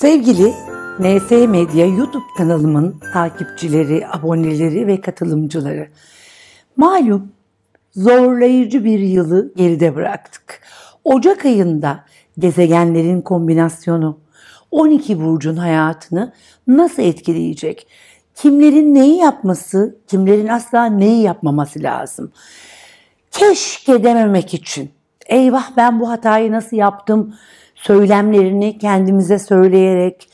Sevgili NS Medya YouTube kanalımın takipçileri, aboneleri ve katılımcıları. Malum zorlayıcı bir yılı geride bıraktık. Ocak ayında gezegenlerin kombinasyonu 12 burcun hayatını nasıl etkileyecek? Kimlerin neyi yapması, kimlerin asla neyi yapmaması lazım? Keşke dememek için. Eyvah ben bu hatayı nasıl yaptım? söylemlerini kendimize söyleyerek,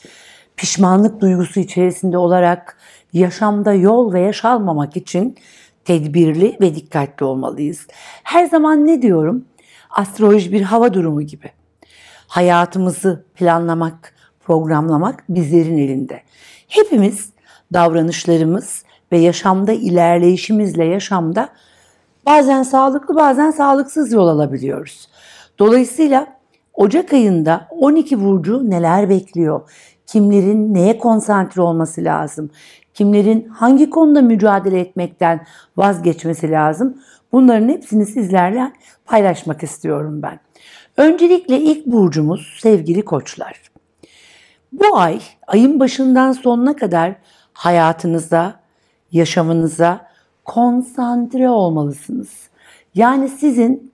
pişmanlık duygusu içerisinde olarak yaşamda yol ve yaşalmamak için tedbirli ve dikkatli olmalıyız. Her zaman ne diyorum? Astroloji bir hava durumu gibi. Hayatımızı planlamak, programlamak bizlerin elinde. Hepimiz davranışlarımız ve yaşamda ilerleyişimizle yaşamda bazen sağlıklı bazen sağlıksız yol alabiliyoruz. Dolayısıyla Ocak ayında 12 burcu neler bekliyor? Kimlerin neye konsantre olması lazım? Kimlerin hangi konuda mücadele etmekten vazgeçmesi lazım? Bunların hepsini sizlerle paylaşmak istiyorum ben. Öncelikle ilk burcumuz sevgili koçlar. Bu ay ayın başından sonuna kadar hayatınıza, yaşamınıza konsantre olmalısınız. Yani sizin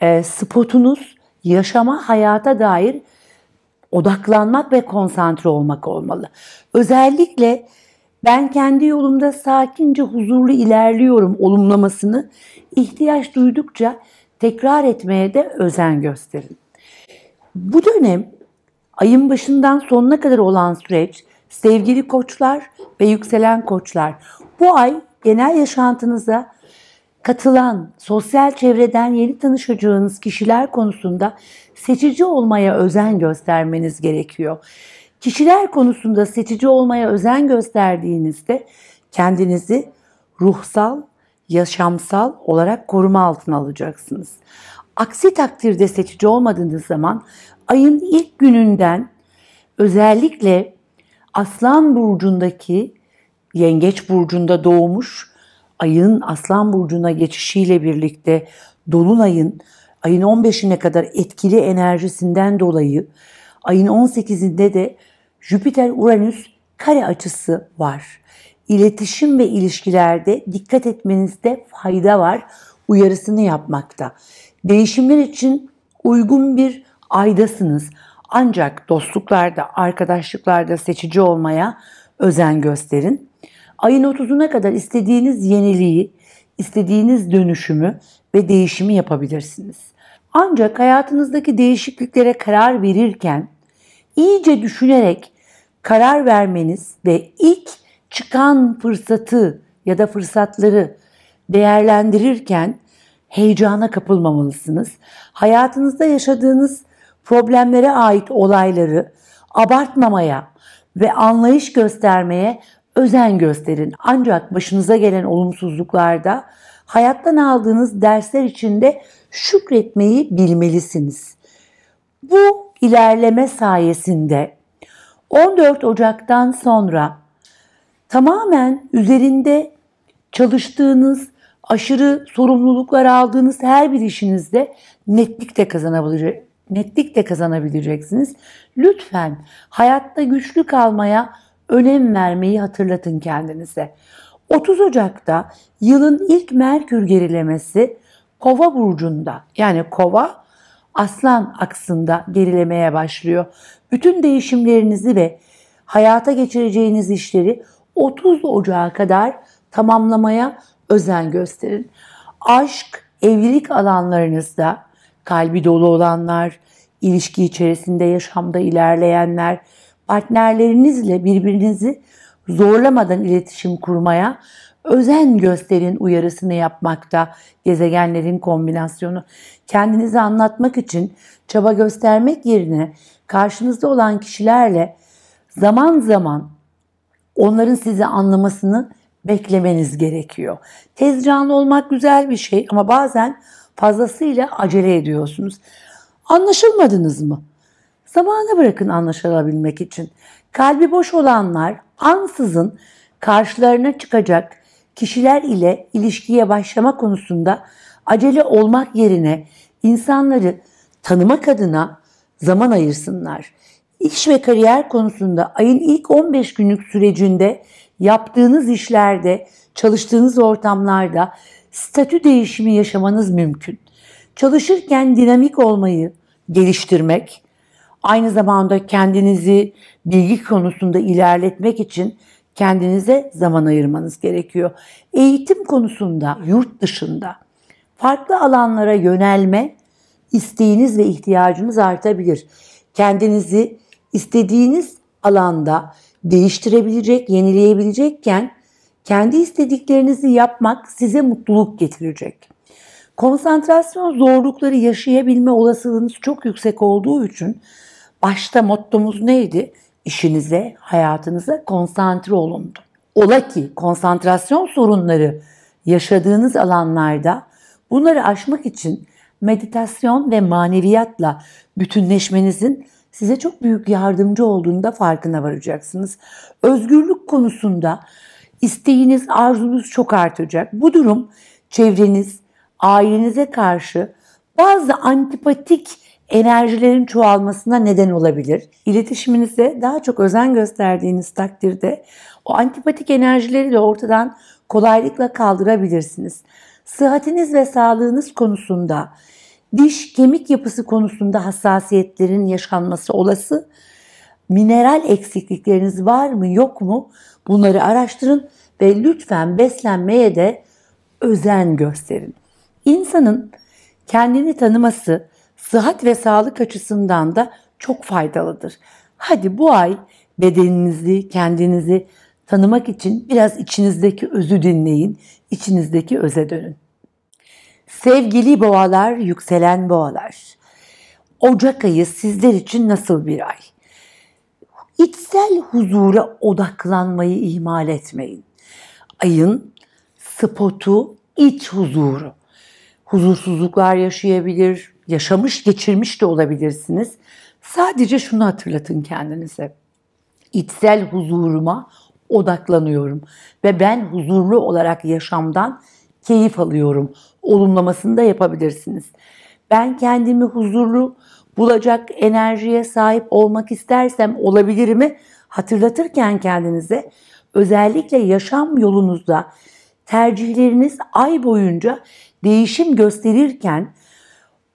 e, spotunuz yaşama, hayata dair odaklanmak ve konsantre olmak olmalı. Özellikle ben kendi yolumda sakince huzurlu ilerliyorum olumlamasını ihtiyaç duydukça tekrar etmeye de özen gösterin. Bu dönem ayın başından sonuna kadar olan süreç sevgili koçlar ve yükselen koçlar bu ay genel yaşantınıza katılan, sosyal çevreden yeni tanışacağınız kişiler konusunda seçici olmaya özen göstermeniz gerekiyor. Kişiler konusunda seçici olmaya özen gösterdiğinizde kendinizi ruhsal, yaşamsal olarak koruma altına alacaksınız. Aksi takdirde seçici olmadığınız zaman ayın ilk gününden özellikle Aslan burcundaki Yengeç burcunda doğmuş ayın Aslan Burcu'na geçişiyle birlikte Dolunay'ın ayın 15'ine kadar etkili enerjisinden dolayı ayın 18'inde de Jüpiter-Uranüs kare açısı var. İletişim ve ilişkilerde dikkat etmenizde fayda var uyarısını yapmakta. Değişimler için uygun bir aydasınız. Ancak dostluklarda, arkadaşlıklarda seçici olmaya özen gösterin. Ayın 30'una kadar istediğiniz yeniliği, istediğiniz dönüşümü ve değişimi yapabilirsiniz. Ancak hayatınızdaki değişikliklere karar verirken iyice düşünerek karar vermeniz ve ilk çıkan fırsatı ya da fırsatları değerlendirirken heyecana kapılmamalısınız. Hayatınızda yaşadığınız problemlere ait olayları abartmamaya ve anlayış göstermeye özen gösterin. Ancak başınıza gelen olumsuzluklarda hayattan aldığınız dersler içinde şükretmeyi bilmelisiniz. Bu ilerleme sayesinde 14 Ocak'tan sonra tamamen üzerinde çalıştığınız, aşırı sorumluluklar aldığınız her bir işinizde netlik de kazanabilecek netlik de kazanabileceksiniz. Lütfen hayatta güçlü kalmaya önem vermeyi hatırlatın kendinize. 30 Ocak'ta yılın ilk Merkür gerilemesi Kova burcunda yani Kova Aslan aksında gerilemeye başlıyor. Bütün değişimlerinizi ve hayata geçireceğiniz işleri 30 Ocak'a kadar tamamlamaya özen gösterin. Aşk, evlilik alanlarınızda kalbi dolu olanlar, ilişki içerisinde yaşamda ilerleyenler, Partnerlerinizle birbirinizi zorlamadan iletişim kurmaya özen gösterin uyarısını yapmakta gezegenlerin kombinasyonu. Kendinizi anlatmak için çaba göstermek yerine karşınızda olan kişilerle zaman zaman onların sizi anlamasını beklemeniz gerekiyor. Tez canlı olmak güzel bir şey ama bazen fazlasıyla acele ediyorsunuz. Anlaşılmadınız mı? Zamana bırakın anlaşılabilmek için. Kalbi boş olanlar ansızın karşılarına çıkacak kişiler ile ilişkiye başlama konusunda acele olmak yerine insanları tanımak adına zaman ayırsınlar. İş ve kariyer konusunda ayın ilk 15 günlük sürecinde yaptığınız işlerde, çalıştığınız ortamlarda statü değişimi yaşamanız mümkün. Çalışırken dinamik olmayı geliştirmek, Aynı zamanda kendinizi bilgi konusunda ilerletmek için kendinize zaman ayırmanız gerekiyor. Eğitim konusunda yurt dışında farklı alanlara yönelme isteğiniz ve ihtiyacınız artabilir. Kendinizi istediğiniz alanda değiştirebilecek, yenileyebilecekken kendi istediklerinizi yapmak size mutluluk getirecek. Konsantrasyon zorlukları yaşayabilme olasılığınız çok yüksek olduğu için Başta mottomuz neydi? İşinize, hayatınıza konsantre olundu. Ola ki konsantrasyon sorunları yaşadığınız alanlarda bunları aşmak için meditasyon ve maneviyatla bütünleşmenizin size çok büyük yardımcı olduğunu da farkına varacaksınız. Özgürlük konusunda isteğiniz, arzunuz çok artacak. Bu durum çevreniz, ailenize karşı bazı antipatik enerjilerin çoğalmasına neden olabilir. İletişiminize daha çok özen gösterdiğiniz takdirde o antipatik enerjileri de ortadan kolaylıkla kaldırabilirsiniz. Sıhhatiniz ve sağlığınız konusunda, diş kemik yapısı konusunda hassasiyetlerin yaşanması olası. Mineral eksiklikleriniz var mı yok mu? Bunları araştırın ve lütfen beslenmeye de özen gösterin. İnsanın kendini tanıması, sıhhat ve sağlık açısından da çok faydalıdır. Hadi bu ay bedeninizi, kendinizi tanımak için biraz içinizdeki özü dinleyin, içinizdeki öze dönün. Sevgili boğalar, yükselen boğalar. Ocak ayı sizler için nasıl bir ay? İçsel huzura odaklanmayı ihmal etmeyin. Ayın spotu iç huzuru. Huzursuzluklar yaşayabilir, yaşamış, geçirmiş de olabilirsiniz. Sadece şunu hatırlatın kendinize. İçsel huzuruma odaklanıyorum ve ben huzurlu olarak yaşamdan keyif alıyorum. Olumlamasını da yapabilirsiniz. Ben kendimi huzurlu bulacak enerjiye sahip olmak istersem olabilir mi? hatırlatırken kendinize özellikle yaşam yolunuzda tercihleriniz ay boyunca değişim gösterirken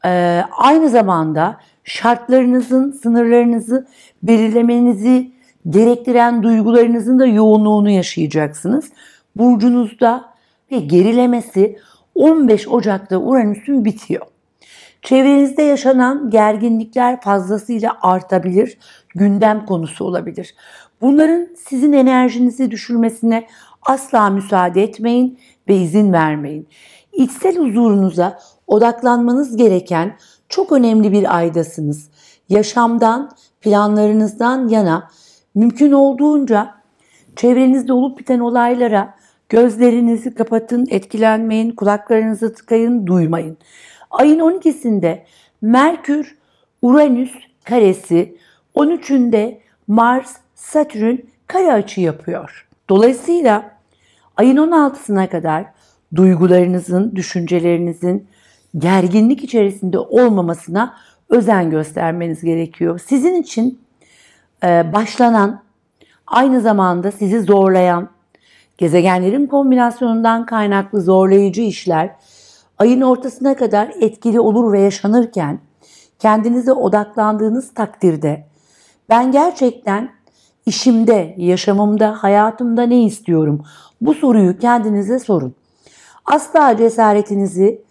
ee, aynı zamanda şartlarınızın, sınırlarınızı belirlemenizi gerektiren duygularınızın da yoğunluğunu yaşayacaksınız. Burcunuzda ve gerilemesi 15 Ocak'ta Uranüs'ün bitiyor. Çevrenizde yaşanan gerginlikler fazlasıyla artabilir, gündem konusu olabilir. Bunların sizin enerjinizi düşürmesine asla müsaade etmeyin ve izin vermeyin. İçsel huzurunuza odaklanmanız gereken çok önemli bir aydasınız. Yaşamdan, planlarınızdan yana mümkün olduğunca çevrenizde olup biten olaylara gözlerinizi kapatın, etkilenmeyin, kulaklarınızı tıkayın, duymayın. Ayın 12'sinde Merkür, Uranüs karesi, 13'ünde Mars, Satürn kare açı yapıyor. Dolayısıyla ayın 16'sına kadar duygularınızın, düşüncelerinizin, gerginlik içerisinde olmamasına özen göstermeniz gerekiyor. Sizin için e, başlanan, aynı zamanda sizi zorlayan, gezegenlerin kombinasyonundan kaynaklı zorlayıcı işler ayın ortasına kadar etkili olur ve yaşanırken kendinize odaklandığınız takdirde ben gerçekten işimde, yaşamımda, hayatımda ne istiyorum? Bu soruyu kendinize sorun. Asla cesaretinizi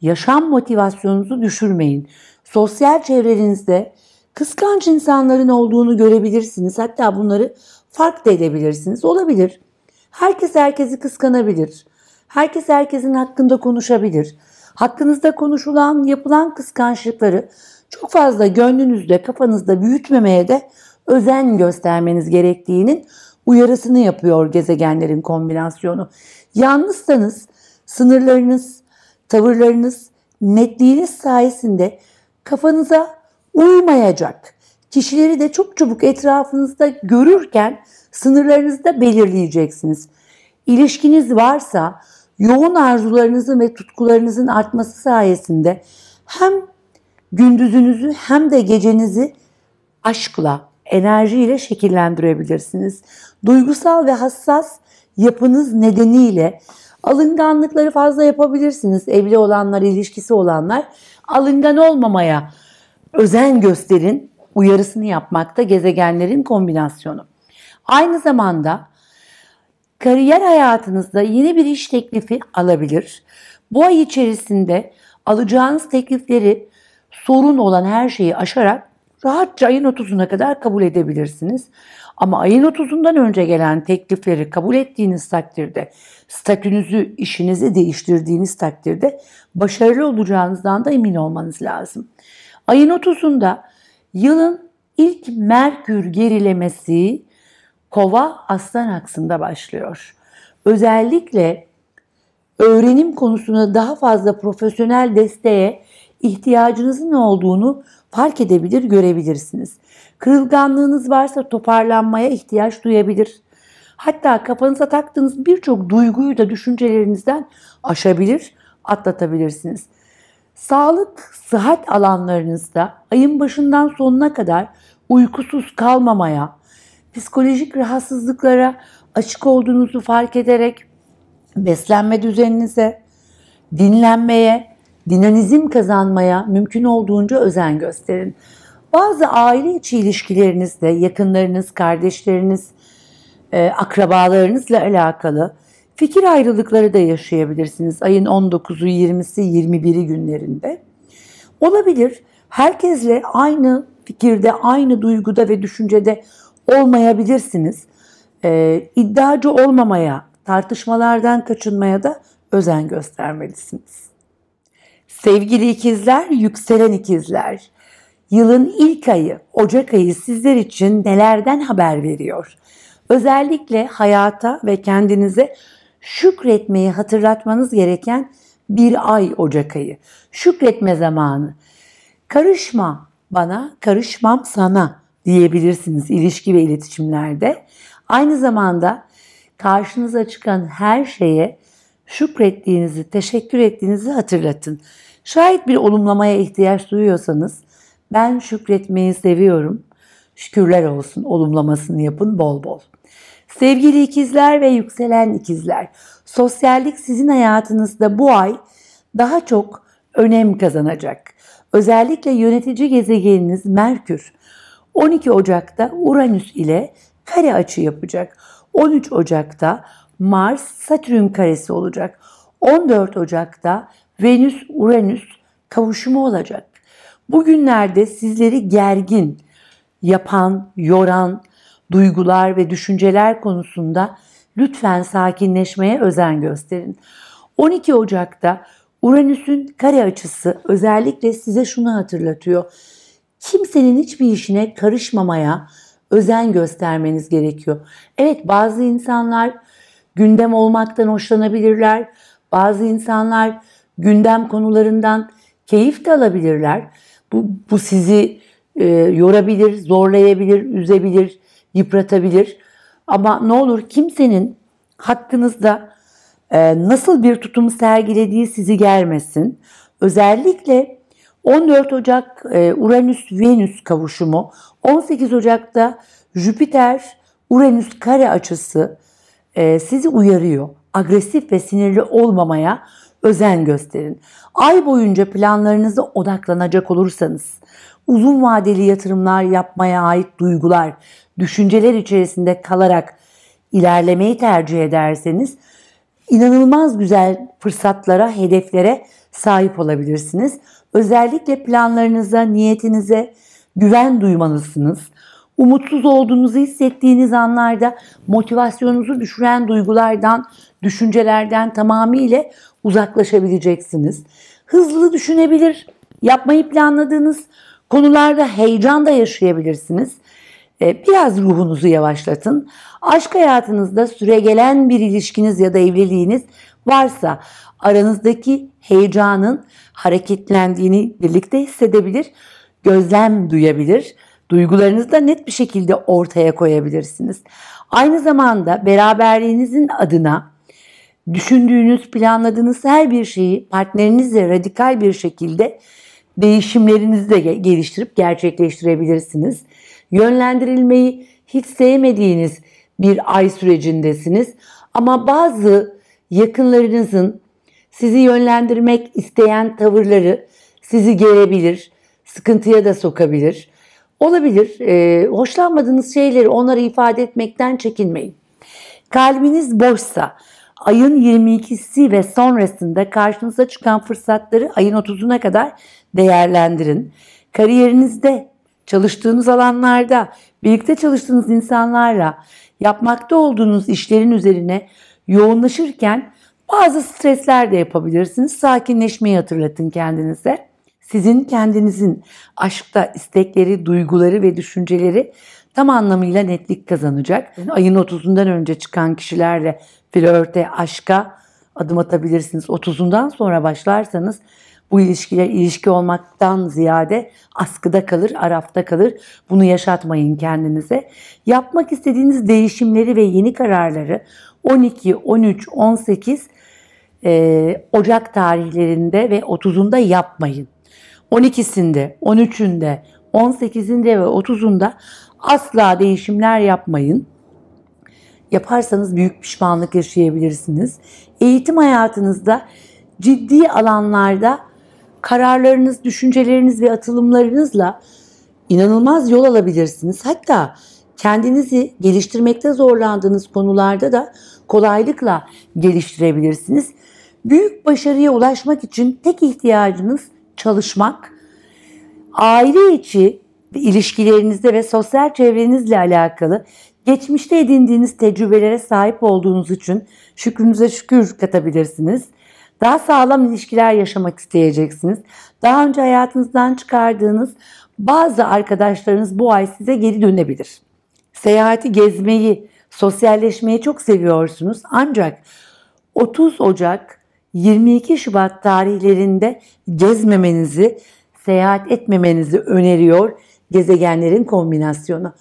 Yaşam motivasyonunuzu düşürmeyin. Sosyal çevrenizde kıskanç insanların olduğunu görebilirsiniz. Hatta bunları fark da edebilirsiniz. Olabilir. Herkes herkesi kıskanabilir. Herkes herkesin hakkında konuşabilir. Hakkınızda konuşulan, yapılan kıskançlıkları çok fazla gönlünüzde, kafanızda büyütmemeye de özen göstermeniz gerektiğinin uyarısını yapıyor gezegenlerin kombinasyonu. Yalnızsanız sınırlarınız, Tavırlarınız, netliğiniz sayesinde kafanıza uymayacak kişileri de çok çabuk etrafınızda görürken sınırlarınızı da belirleyeceksiniz. İlişkiniz varsa yoğun arzularınızın ve tutkularınızın artması sayesinde hem gündüzünüzü hem de gecenizi aşkla, enerjiyle şekillendirebilirsiniz. Duygusal ve hassas yapınız nedeniyle Alınganlıkları fazla yapabilirsiniz. Evli olanlar, ilişkisi olanlar alıngan olmamaya özen gösterin uyarısını yapmakta gezegenlerin kombinasyonu. Aynı zamanda kariyer hayatınızda yeni bir iş teklifi alabilir. Bu ay içerisinde alacağınız teklifleri sorun olan her şeyi aşarak rahatça ayın 30'una kadar kabul edebilirsiniz. Ama ayın 30'undan önce gelen teklifleri kabul ettiğiniz takdirde statünüzü, işinizi değiştirdiğiniz takdirde başarılı olacağınızdan da emin olmanız lazım. Ayın 30'unda yılın ilk Merkür gerilemesi Kova Aslan aksında başlıyor. Özellikle öğrenim konusunda daha fazla profesyonel desteğe ihtiyacınızın olduğunu fark edebilir, görebilirsiniz. Kırılganlığınız varsa toparlanmaya ihtiyaç duyabilir. Hatta kafanıza taktığınız birçok duyguyu da düşüncelerinizden aşabilir, atlatabilirsiniz. Sağlık, sıhhat alanlarınızda ayın başından sonuna kadar uykusuz kalmamaya, psikolojik rahatsızlıklara açık olduğunuzu fark ederek beslenme düzeninize, dinlenmeye, dinamizm kazanmaya mümkün olduğunca özen gösterin. Bazı aile içi ilişkilerinizde yakınlarınız, kardeşleriniz, e, akrabalarınızla alakalı fikir ayrılıkları da yaşayabilirsiniz. Ayın 19'u, 20'si, 21'i günlerinde. Olabilir. Herkesle aynı fikirde, aynı duyguda ve düşüncede olmayabilirsiniz. E, iddiacı olmamaya, tartışmalardan kaçınmaya da özen göstermelisiniz. Sevgili ikizler, yükselen ikizler. Yılın ilk ayı, Ocak ayı sizler için nelerden haber veriyor? Özellikle hayata ve kendinize şükretmeyi hatırlatmanız gereken bir ay Ocak ayı. Şükretme zamanı. Karışma bana, karışmam sana diyebilirsiniz ilişki ve iletişimlerde. Aynı zamanda karşınıza çıkan her şeye şükrettiğinizi, teşekkür ettiğinizi hatırlatın. Şayet bir olumlamaya ihtiyaç duyuyorsanız ben şükretmeyi seviyorum. Şükürler olsun olumlamasını yapın bol bol. Sevgili ikizler ve yükselen ikizler, sosyallik sizin hayatınızda bu ay daha çok önem kazanacak. Özellikle yönetici gezegeniniz Merkür 12 Ocak'ta Uranüs ile kare açı yapacak. 13 Ocak'ta Mars Satürn karesi olacak. 14 Ocak'ta Venüs Uranüs kavuşumu olacak. Bugünlerde sizleri gergin, yapan, yoran, duygular ve düşünceler konusunda lütfen sakinleşmeye özen gösterin. 12 Ocak'ta Uranüs'ün kare açısı özellikle size şunu hatırlatıyor. Kimsenin hiçbir işine karışmamaya özen göstermeniz gerekiyor. Evet bazı insanlar gündem olmaktan hoşlanabilirler. Bazı insanlar gündem konularından keyif de alabilirler. Bu, bu sizi e, yorabilir, zorlayabilir, üzebilir yıpratabilir. Ama ne olur kimsenin hakkınızda e, nasıl bir tutum sergilediği sizi germesin. Özellikle 14 Ocak e, Uranüs-Venüs kavuşumu, 18 Ocak'ta Jüpiter-Uranüs kare açısı e, sizi uyarıyor. Agresif ve sinirli olmamaya özen gösterin. Ay boyunca planlarınıza odaklanacak olursanız, uzun vadeli yatırımlar yapmaya ait duygular düşünceler içerisinde kalarak ilerlemeyi tercih ederseniz inanılmaz güzel fırsatlara, hedeflere sahip olabilirsiniz. Özellikle planlarınıza, niyetinize güven duymalısınız. Umutsuz olduğunuzu hissettiğiniz anlarda motivasyonunuzu düşüren duygulardan, düşüncelerden tamamıyla uzaklaşabileceksiniz. Hızlı düşünebilir, yapmayı planladığınız konularda heyecan da yaşayabilirsiniz. E, biraz ruhunuzu yavaşlatın. Aşk hayatınızda süregelen bir ilişkiniz ya da evliliğiniz varsa aranızdaki heyecanın hareketlendiğini birlikte hissedebilir, gözlem duyabilir, duygularınızı da net bir şekilde ortaya koyabilirsiniz. Aynı zamanda beraberliğinizin adına düşündüğünüz, planladığınız her bir şeyi partnerinizle radikal bir şekilde değişimlerinizi de geliştirip gerçekleştirebilirsiniz yönlendirilmeyi hiç sevmediğiniz bir ay sürecindesiniz. Ama bazı yakınlarınızın sizi yönlendirmek isteyen tavırları sizi gelebilir, sıkıntıya da sokabilir. Olabilir, e, hoşlanmadığınız şeyleri onlara ifade etmekten çekinmeyin. Kalbiniz boşsa, ayın 22'si ve sonrasında karşınıza çıkan fırsatları ayın 30'una kadar değerlendirin. Kariyerinizde çalıştığınız alanlarda, birlikte çalıştığınız insanlarla yapmakta olduğunuz işlerin üzerine yoğunlaşırken bazı stresler de yapabilirsiniz. Sakinleşmeyi hatırlatın kendinize. Sizin kendinizin aşkta istekleri, duyguları ve düşünceleri tam anlamıyla netlik kazanacak. Ayın 30'undan önce çıkan kişilerle flörte, aşka adım atabilirsiniz. 30'undan sonra başlarsanız bu ilişkiler ilişki olmaktan ziyade askıda kalır, arafta kalır. Bunu yaşatmayın kendinize. Yapmak istediğiniz değişimleri ve yeni kararları 12, 13, 18 e, Ocak tarihlerinde ve 30'unda yapmayın. 12'sinde, 13'ünde, 18'inde ve 30'unda asla değişimler yapmayın. Yaparsanız büyük pişmanlık yaşayabilirsiniz. Eğitim hayatınızda ciddi alanlarda kararlarınız, düşünceleriniz ve atılımlarınızla inanılmaz yol alabilirsiniz. Hatta kendinizi geliştirmekte zorlandığınız konularda da kolaylıkla geliştirebilirsiniz. Büyük başarıya ulaşmak için tek ihtiyacınız çalışmak. Aile içi ilişkilerinizde ve sosyal çevrenizle alakalı geçmişte edindiğiniz tecrübelere sahip olduğunuz için şükrünüze şükür katabilirsiniz. Daha sağlam ilişkiler yaşamak isteyeceksiniz. Daha önce hayatınızdan çıkardığınız bazı arkadaşlarınız bu ay size geri dönebilir. Seyahati, gezmeyi, sosyalleşmeyi çok seviyorsunuz. Ancak 30 Ocak 22 Şubat tarihlerinde gezmemenizi, seyahat etmemenizi öneriyor gezegenlerin kombinasyonu.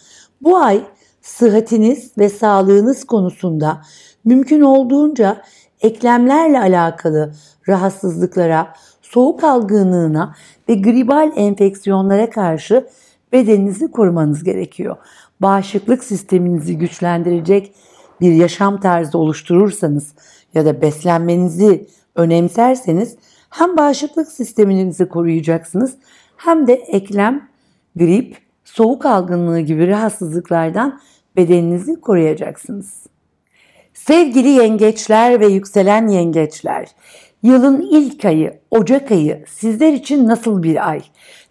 Bu ay sıhhatiniz ve sağlığınız konusunda mümkün olduğunca eklemlerle alakalı rahatsızlıklara, soğuk algınlığına ve gribal enfeksiyonlara karşı bedeninizi korumanız gerekiyor. Bağışıklık sisteminizi güçlendirecek bir yaşam tarzı oluşturursanız ya da beslenmenizi önemserseniz hem bağışıklık sisteminizi koruyacaksınız hem de eklem, grip, soğuk algınlığı gibi rahatsızlıklardan bedeninizi koruyacaksınız. Sevgili yengeçler ve yükselen yengeçler, yılın ilk ayı, Ocak ayı sizler için nasıl bir ay?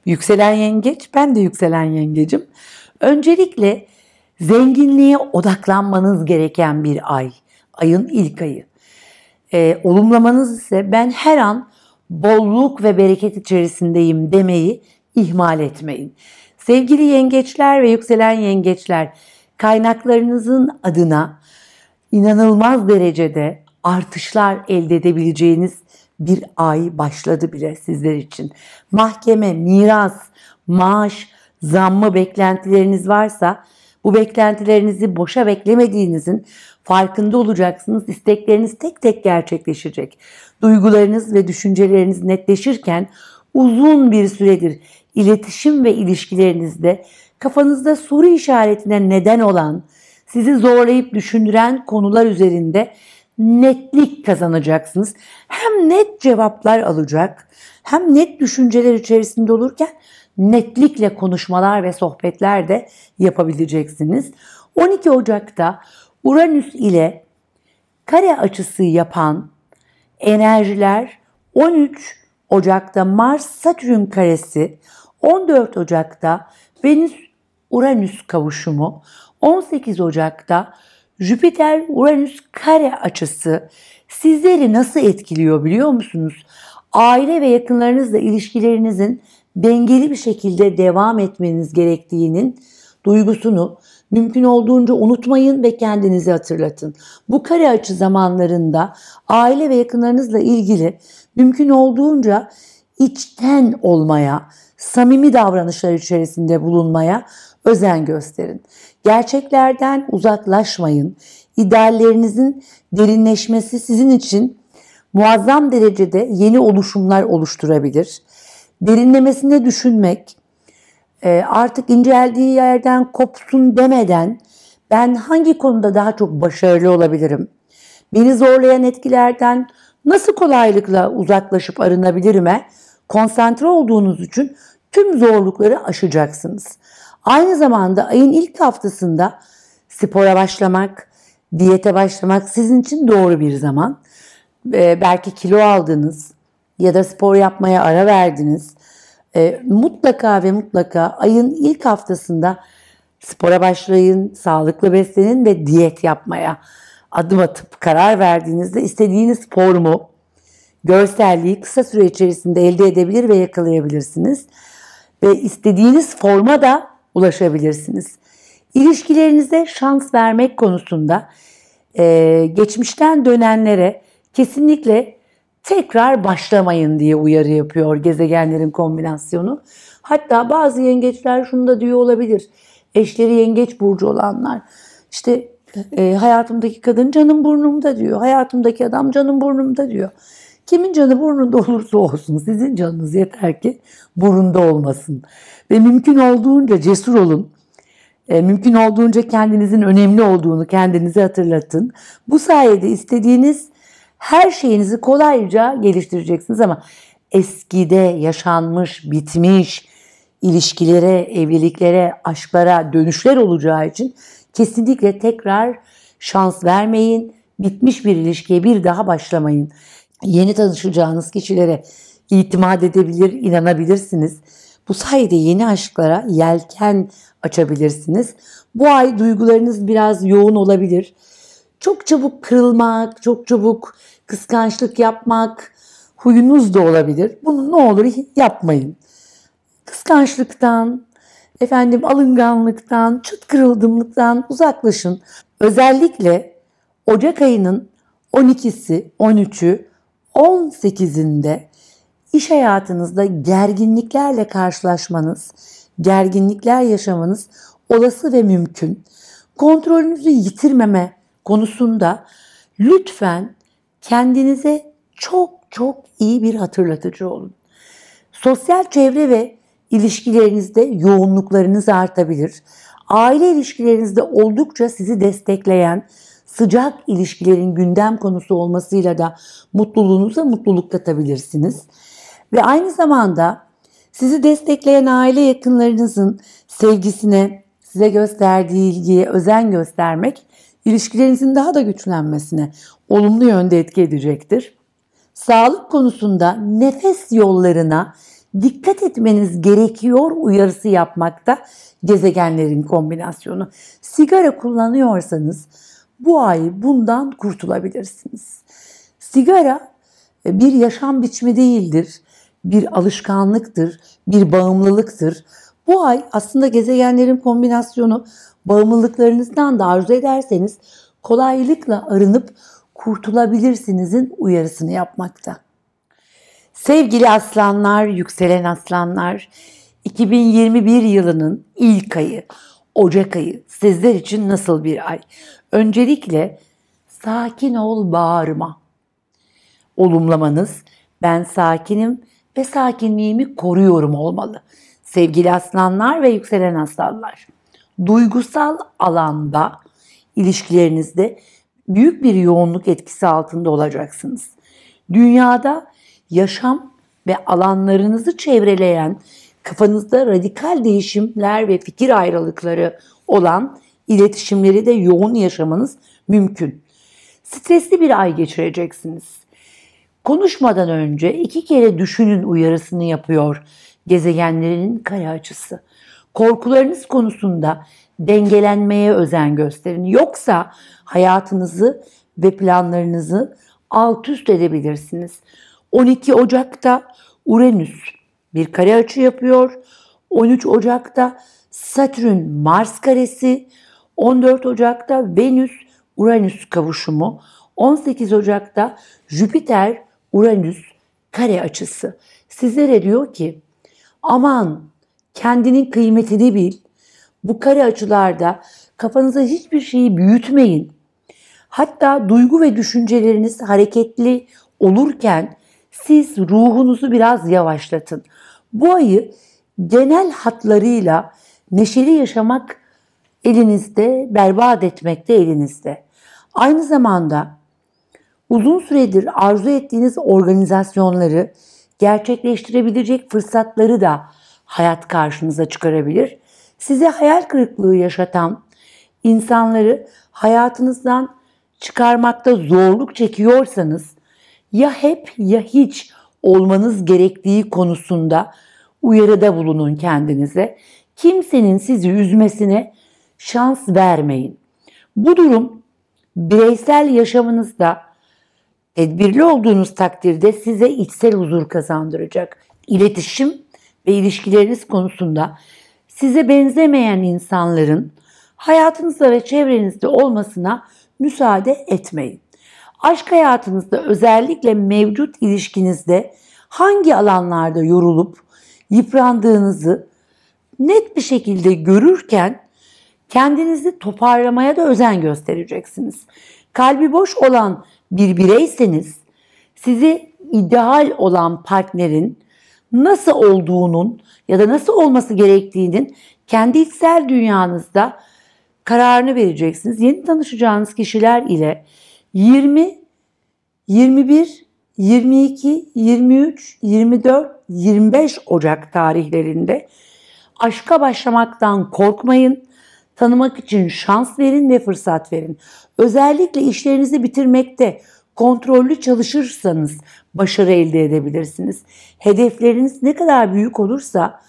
Yükselen yengeç, ben de yükselen yengecim. Öncelikle zenginliğe odaklanmanız gereken bir ay, ayın ilk ayı. E, olumlamanız ise ben her an bolluk ve bereket içerisindeyim demeyi ihmal etmeyin. Sevgili yengeçler ve yükselen yengeçler, kaynaklarınızın adına inanılmaz derecede artışlar elde edebileceğiniz bir ay başladı bile sizler için. Mahkeme, miras, maaş, zammı beklentileriniz varsa bu beklentilerinizi boşa beklemediğinizin farkında olacaksınız. İstekleriniz tek tek gerçekleşecek. Duygularınız ve düşünceleriniz netleşirken uzun bir süredir iletişim ve ilişkilerinizde kafanızda soru işaretine neden olan sizi zorlayıp düşündüren konular üzerinde netlik kazanacaksınız. Hem net cevaplar alacak, hem net düşünceler içerisinde olurken netlikle konuşmalar ve sohbetler de yapabileceksiniz. 12 Ocak'ta Uranüs ile kare açısı yapan enerjiler 13 Ocak'ta Mars Satürn karesi, 14 Ocak'ta Venüs Uranüs kavuşumu, 18 Ocak'ta Jüpiter-Uranüs kare açısı sizleri nasıl etkiliyor biliyor musunuz? Aile ve yakınlarınızla ilişkilerinizin dengeli bir şekilde devam etmeniz gerektiğinin duygusunu mümkün olduğunca unutmayın ve kendinizi hatırlatın. Bu kare açı zamanlarında aile ve yakınlarınızla ilgili mümkün olduğunca içten olmaya, samimi davranışlar içerisinde bulunmaya özen gösterin. Gerçeklerden uzaklaşmayın. İdeallerinizin derinleşmesi sizin için muazzam derecede yeni oluşumlar oluşturabilir. Derinlemesine düşünmek, e, artık inceldiği yerden kopsun demeden ben hangi konuda daha çok başarılı olabilirim? Beni zorlayan etkilerden nasıl kolaylıkla uzaklaşıp arınabilirim? konsantre olduğunuz için tüm zorlukları aşacaksınız. Aynı zamanda ayın ilk haftasında spora başlamak, diyete başlamak sizin için doğru bir zaman. Ee, belki kilo aldınız ya da spor yapmaya ara verdiniz. Ee, mutlaka ve mutlaka ayın ilk haftasında spora başlayın, sağlıklı beslenin ve diyet yapmaya adım atıp karar verdiğinizde istediğiniz formu, görselliği kısa süre içerisinde elde edebilir ve yakalayabilirsiniz. Ve istediğiniz forma da ulaşabilirsiniz. İlişkilerinize şans vermek konusunda e, geçmişten dönenlere kesinlikle tekrar başlamayın diye uyarı yapıyor gezegenlerin kombinasyonu. Hatta bazı yengeçler şunu da diyor olabilir. Eşleri yengeç burcu olanlar işte e, hayatımdaki kadın canım burnumda diyor. Hayatımdaki adam canım burnumda diyor. Kimin canı burnunda olursa olsun sizin canınız yeter ki burunda olmasın. Ve mümkün olduğunca cesur olun. E, mümkün olduğunca kendinizin önemli olduğunu kendinize hatırlatın. Bu sayede istediğiniz her şeyinizi kolayca geliştireceksiniz ama eskide yaşanmış, bitmiş ilişkilere, evliliklere, aşklara dönüşler olacağı için kesinlikle tekrar şans vermeyin. Bitmiş bir ilişkiye bir daha başlamayın. Yeni tanışacağınız kişilere itimat edebilir, inanabilirsiniz. Bu sayede yeni aşklara yelken açabilirsiniz. Bu ay duygularınız biraz yoğun olabilir. Çok çabuk kırılmak, çok çabuk kıskançlık yapmak huyunuz da olabilir. Bunu ne olur yapmayın. Kıskançlıktan, efendim alınganlıktan, çıt kırıldımlıktan uzaklaşın. Özellikle Ocak ayının 12'si, 13'ü 18'inde iş hayatınızda gerginliklerle karşılaşmanız, gerginlikler yaşamanız olası ve mümkün. Kontrolünüzü yitirmeme konusunda lütfen kendinize çok çok iyi bir hatırlatıcı olun. Sosyal çevre ve ilişkilerinizde yoğunluklarınız artabilir. Aile ilişkilerinizde oldukça sizi destekleyen, sıcak ilişkilerin gündem konusu olmasıyla da mutluluğunuza mutluluk katabilirsiniz. Ve aynı zamanda sizi destekleyen aile yakınlarınızın sevgisine, size gösterdiği ilgiye özen göstermek ilişkilerinizin daha da güçlenmesine olumlu yönde etki edecektir. Sağlık konusunda nefes yollarına dikkat etmeniz gerekiyor uyarısı yapmakta gezegenlerin kombinasyonu. Sigara kullanıyorsanız bu ay bundan kurtulabilirsiniz. Sigara e, bir yaşam biçimi değildir, bir alışkanlıktır, bir bağımlılıktır. Bu ay aslında gezegenlerin kombinasyonu bağımlılıklarınızdan da arzu ederseniz kolaylıkla arınıp kurtulabilirsinizin uyarısını yapmakta. Sevgili aslanlar, yükselen aslanlar, 2021 yılının ilk ayı Ocak ayı sizler için nasıl bir ay? Öncelikle sakin ol bağırma. Olumlamanız ben sakinim ve sakinliğimi koruyorum olmalı. Sevgili aslanlar ve yükselen aslanlar. Duygusal alanda ilişkilerinizde büyük bir yoğunluk etkisi altında olacaksınız. Dünyada yaşam ve alanlarınızı çevreleyen kafanızda radikal değişimler ve fikir ayrılıkları olan iletişimleri de yoğun yaşamanız mümkün. Stresli bir ay geçireceksiniz. Konuşmadan önce iki kere düşünün uyarısını yapıyor gezegenlerinin kare açısı. Korkularınız konusunda dengelenmeye özen gösterin. Yoksa hayatınızı ve planlarınızı alt üst edebilirsiniz. 12 Ocak'ta Uranüs bir kare açı yapıyor. 13 Ocak'ta Satürn Mars karesi, 14 Ocak'ta Venüs Uranüs kavuşumu, 18 Ocak'ta Jüpiter Uranüs kare açısı. Sizlere diyor ki aman kendinin kıymetini bil. Bu kare açılarda kafanıza hiçbir şeyi büyütmeyin. Hatta duygu ve düşünceleriniz hareketli olurken siz ruhunuzu biraz yavaşlatın. Bu ayı genel hatlarıyla neşeli yaşamak elinizde, berbat etmek de elinizde. Aynı zamanda uzun süredir arzu ettiğiniz organizasyonları gerçekleştirebilecek fırsatları da hayat karşınıza çıkarabilir. Size hayal kırıklığı yaşatan insanları hayatınızdan çıkarmakta zorluk çekiyorsanız ya hep ya hiç olmanız gerektiği konusunda uyarıda bulunun kendinize. Kimsenin sizi üzmesine şans vermeyin. Bu durum bireysel yaşamınızda tedbirli olduğunuz takdirde size içsel huzur kazandıracak. İletişim ve ilişkileriniz konusunda size benzemeyen insanların hayatınızda ve çevrenizde olmasına müsaade etmeyin aşk hayatınızda özellikle mevcut ilişkinizde hangi alanlarda yorulup yıprandığınızı net bir şekilde görürken kendinizi toparlamaya da özen göstereceksiniz. Kalbi boş olan bir bireyseniz sizi ideal olan partnerin nasıl olduğunun ya da nasıl olması gerektiğinin kendi içsel dünyanızda kararını vereceksiniz. Yeni tanışacağınız kişiler ile 20, 21, 22, 23, 24, 25 Ocak tarihlerinde aşka başlamaktan korkmayın. Tanımak için şans verin ve fırsat verin. Özellikle işlerinizi bitirmekte kontrollü çalışırsanız başarı elde edebilirsiniz. Hedefleriniz ne kadar büyük olursa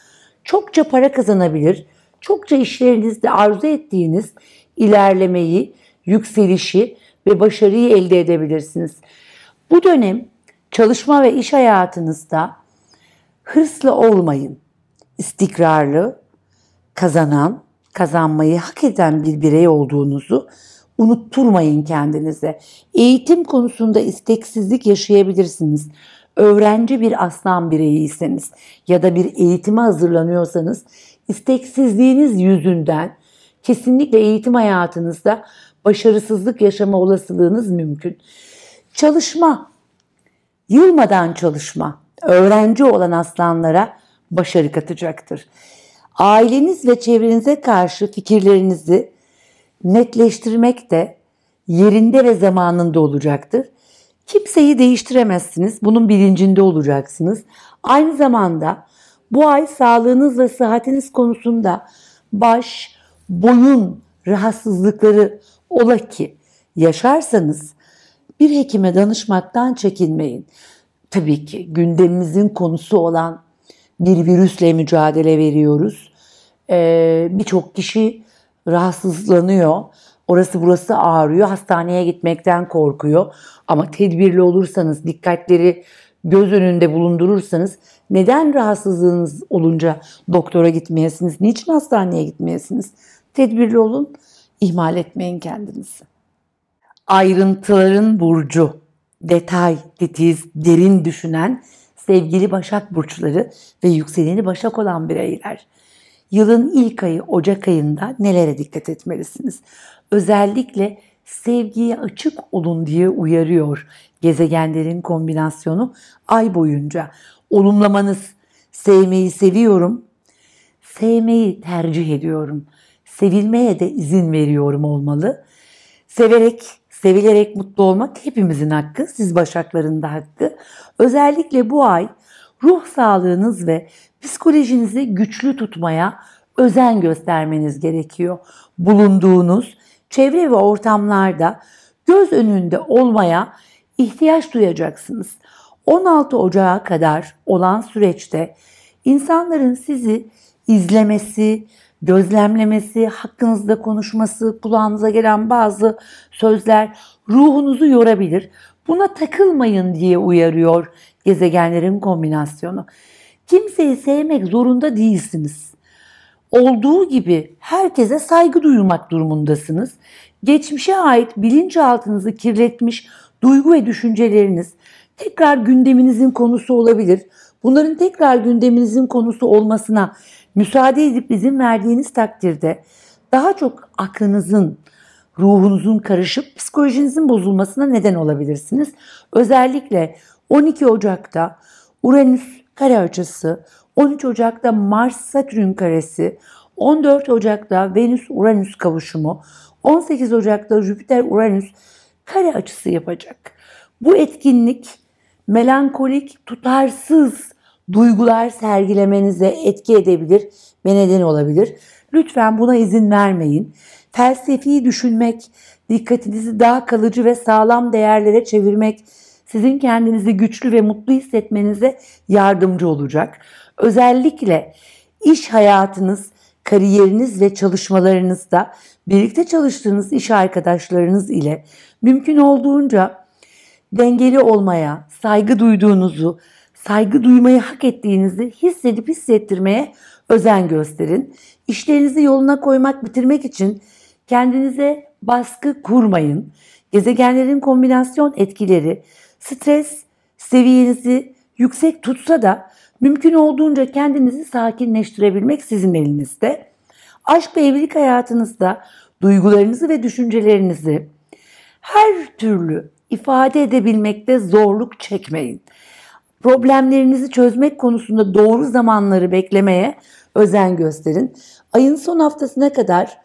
çokça para kazanabilir, çokça işlerinizde arzu ettiğiniz ilerlemeyi, yükselişi ve başarıyı elde edebilirsiniz. Bu dönem çalışma ve iş hayatınızda hırslı olmayın. İstikrarlı, kazanan, kazanmayı hak eden bir birey olduğunuzu unutturmayın kendinize. Eğitim konusunda isteksizlik yaşayabilirsiniz. Öğrenci bir aslan bireyiyseniz ya da bir eğitime hazırlanıyorsanız isteksizliğiniz yüzünden kesinlikle eğitim hayatınızda başarısızlık yaşama olasılığınız mümkün. Çalışma, yılmadan çalışma öğrenci olan aslanlara başarı katacaktır. Aileniz ve çevrenize karşı fikirlerinizi netleştirmek de yerinde ve zamanında olacaktır. Kimseyi değiştiremezsiniz. Bunun bilincinde olacaksınız. Aynı zamanda bu ay sağlığınız ve sıhhatiniz konusunda baş, boyun rahatsızlıkları Ola ki yaşarsanız bir hekime danışmaktan çekinmeyin. Tabii ki gündemimizin konusu olan bir virüsle mücadele veriyoruz. Ee, Birçok kişi rahatsızlanıyor. Orası burası ağrıyor. Hastaneye gitmekten korkuyor. Ama tedbirli olursanız, dikkatleri göz önünde bulundurursanız neden rahatsızlığınız olunca doktora gitmeyesiniz? Niçin hastaneye gitmeyesiniz? Tedbirli olun. İhmal etmeyin kendinizi. Ayrıntıların burcu, detay, titiz, derin düşünen sevgili Başak burçları ve yükseleni Başak olan bireyler. Yılın ilk ayı Ocak ayında nelere dikkat etmelisiniz? Özellikle sevgiye açık olun diye uyarıyor gezegenlerin kombinasyonu ay boyunca. Olumlamanız sevmeyi seviyorum, sevmeyi tercih ediyorum sevilmeye de izin veriyorum olmalı. Severek, sevilerek mutlu olmak hepimizin hakkı, siz başakların da hakkı. Özellikle bu ay ruh sağlığınız ve psikolojinizi güçlü tutmaya özen göstermeniz gerekiyor. Bulunduğunuz çevre ve ortamlarda göz önünde olmaya ihtiyaç duyacaksınız. 16 Ocağı kadar olan süreçte insanların sizi izlemesi, gözlemlemesi, hakkınızda konuşması, kulağınıza gelen bazı sözler ruhunuzu yorabilir. Buna takılmayın diye uyarıyor gezegenlerin kombinasyonu. Kimseyi sevmek zorunda değilsiniz. Olduğu gibi herkese saygı duymak durumundasınız. Geçmişe ait bilinçaltınızı kirletmiş duygu ve düşünceleriniz tekrar gündeminizin konusu olabilir. Bunların tekrar gündeminizin konusu olmasına müsaade edip izin verdiğiniz takdirde daha çok aklınızın, ruhunuzun karışıp psikolojinizin bozulmasına neden olabilirsiniz. Özellikle 12 Ocak'ta Uranüs kare açısı, 13 Ocak'ta Mars-Satürn karesi, 14 Ocak'ta Venüs-Uranüs kavuşumu, 18 Ocak'ta Jüpiter-Uranüs kare açısı yapacak. Bu etkinlik melankolik, tutarsız, duygular sergilemenize etki edebilir ve neden olabilir. Lütfen buna izin vermeyin. Felsefi düşünmek, dikkatinizi daha kalıcı ve sağlam değerlere çevirmek sizin kendinizi güçlü ve mutlu hissetmenize yardımcı olacak. Özellikle iş hayatınız, kariyeriniz ve çalışmalarınızda birlikte çalıştığınız iş arkadaşlarınız ile mümkün olduğunca dengeli olmaya, saygı duyduğunuzu, saygı duymayı hak ettiğinizi hissedip hissettirmeye özen gösterin. İşlerinizi yoluna koymak, bitirmek için kendinize baskı kurmayın. Gezegenlerin kombinasyon etkileri stres seviyenizi yüksek tutsa da mümkün olduğunca kendinizi sakinleştirebilmek sizin elinizde. Aşk ve evlilik hayatınızda duygularınızı ve düşüncelerinizi her türlü ifade edebilmekte zorluk çekmeyin. Problemlerinizi çözmek konusunda doğru zamanları beklemeye özen gösterin. Ayın son haftasına kadar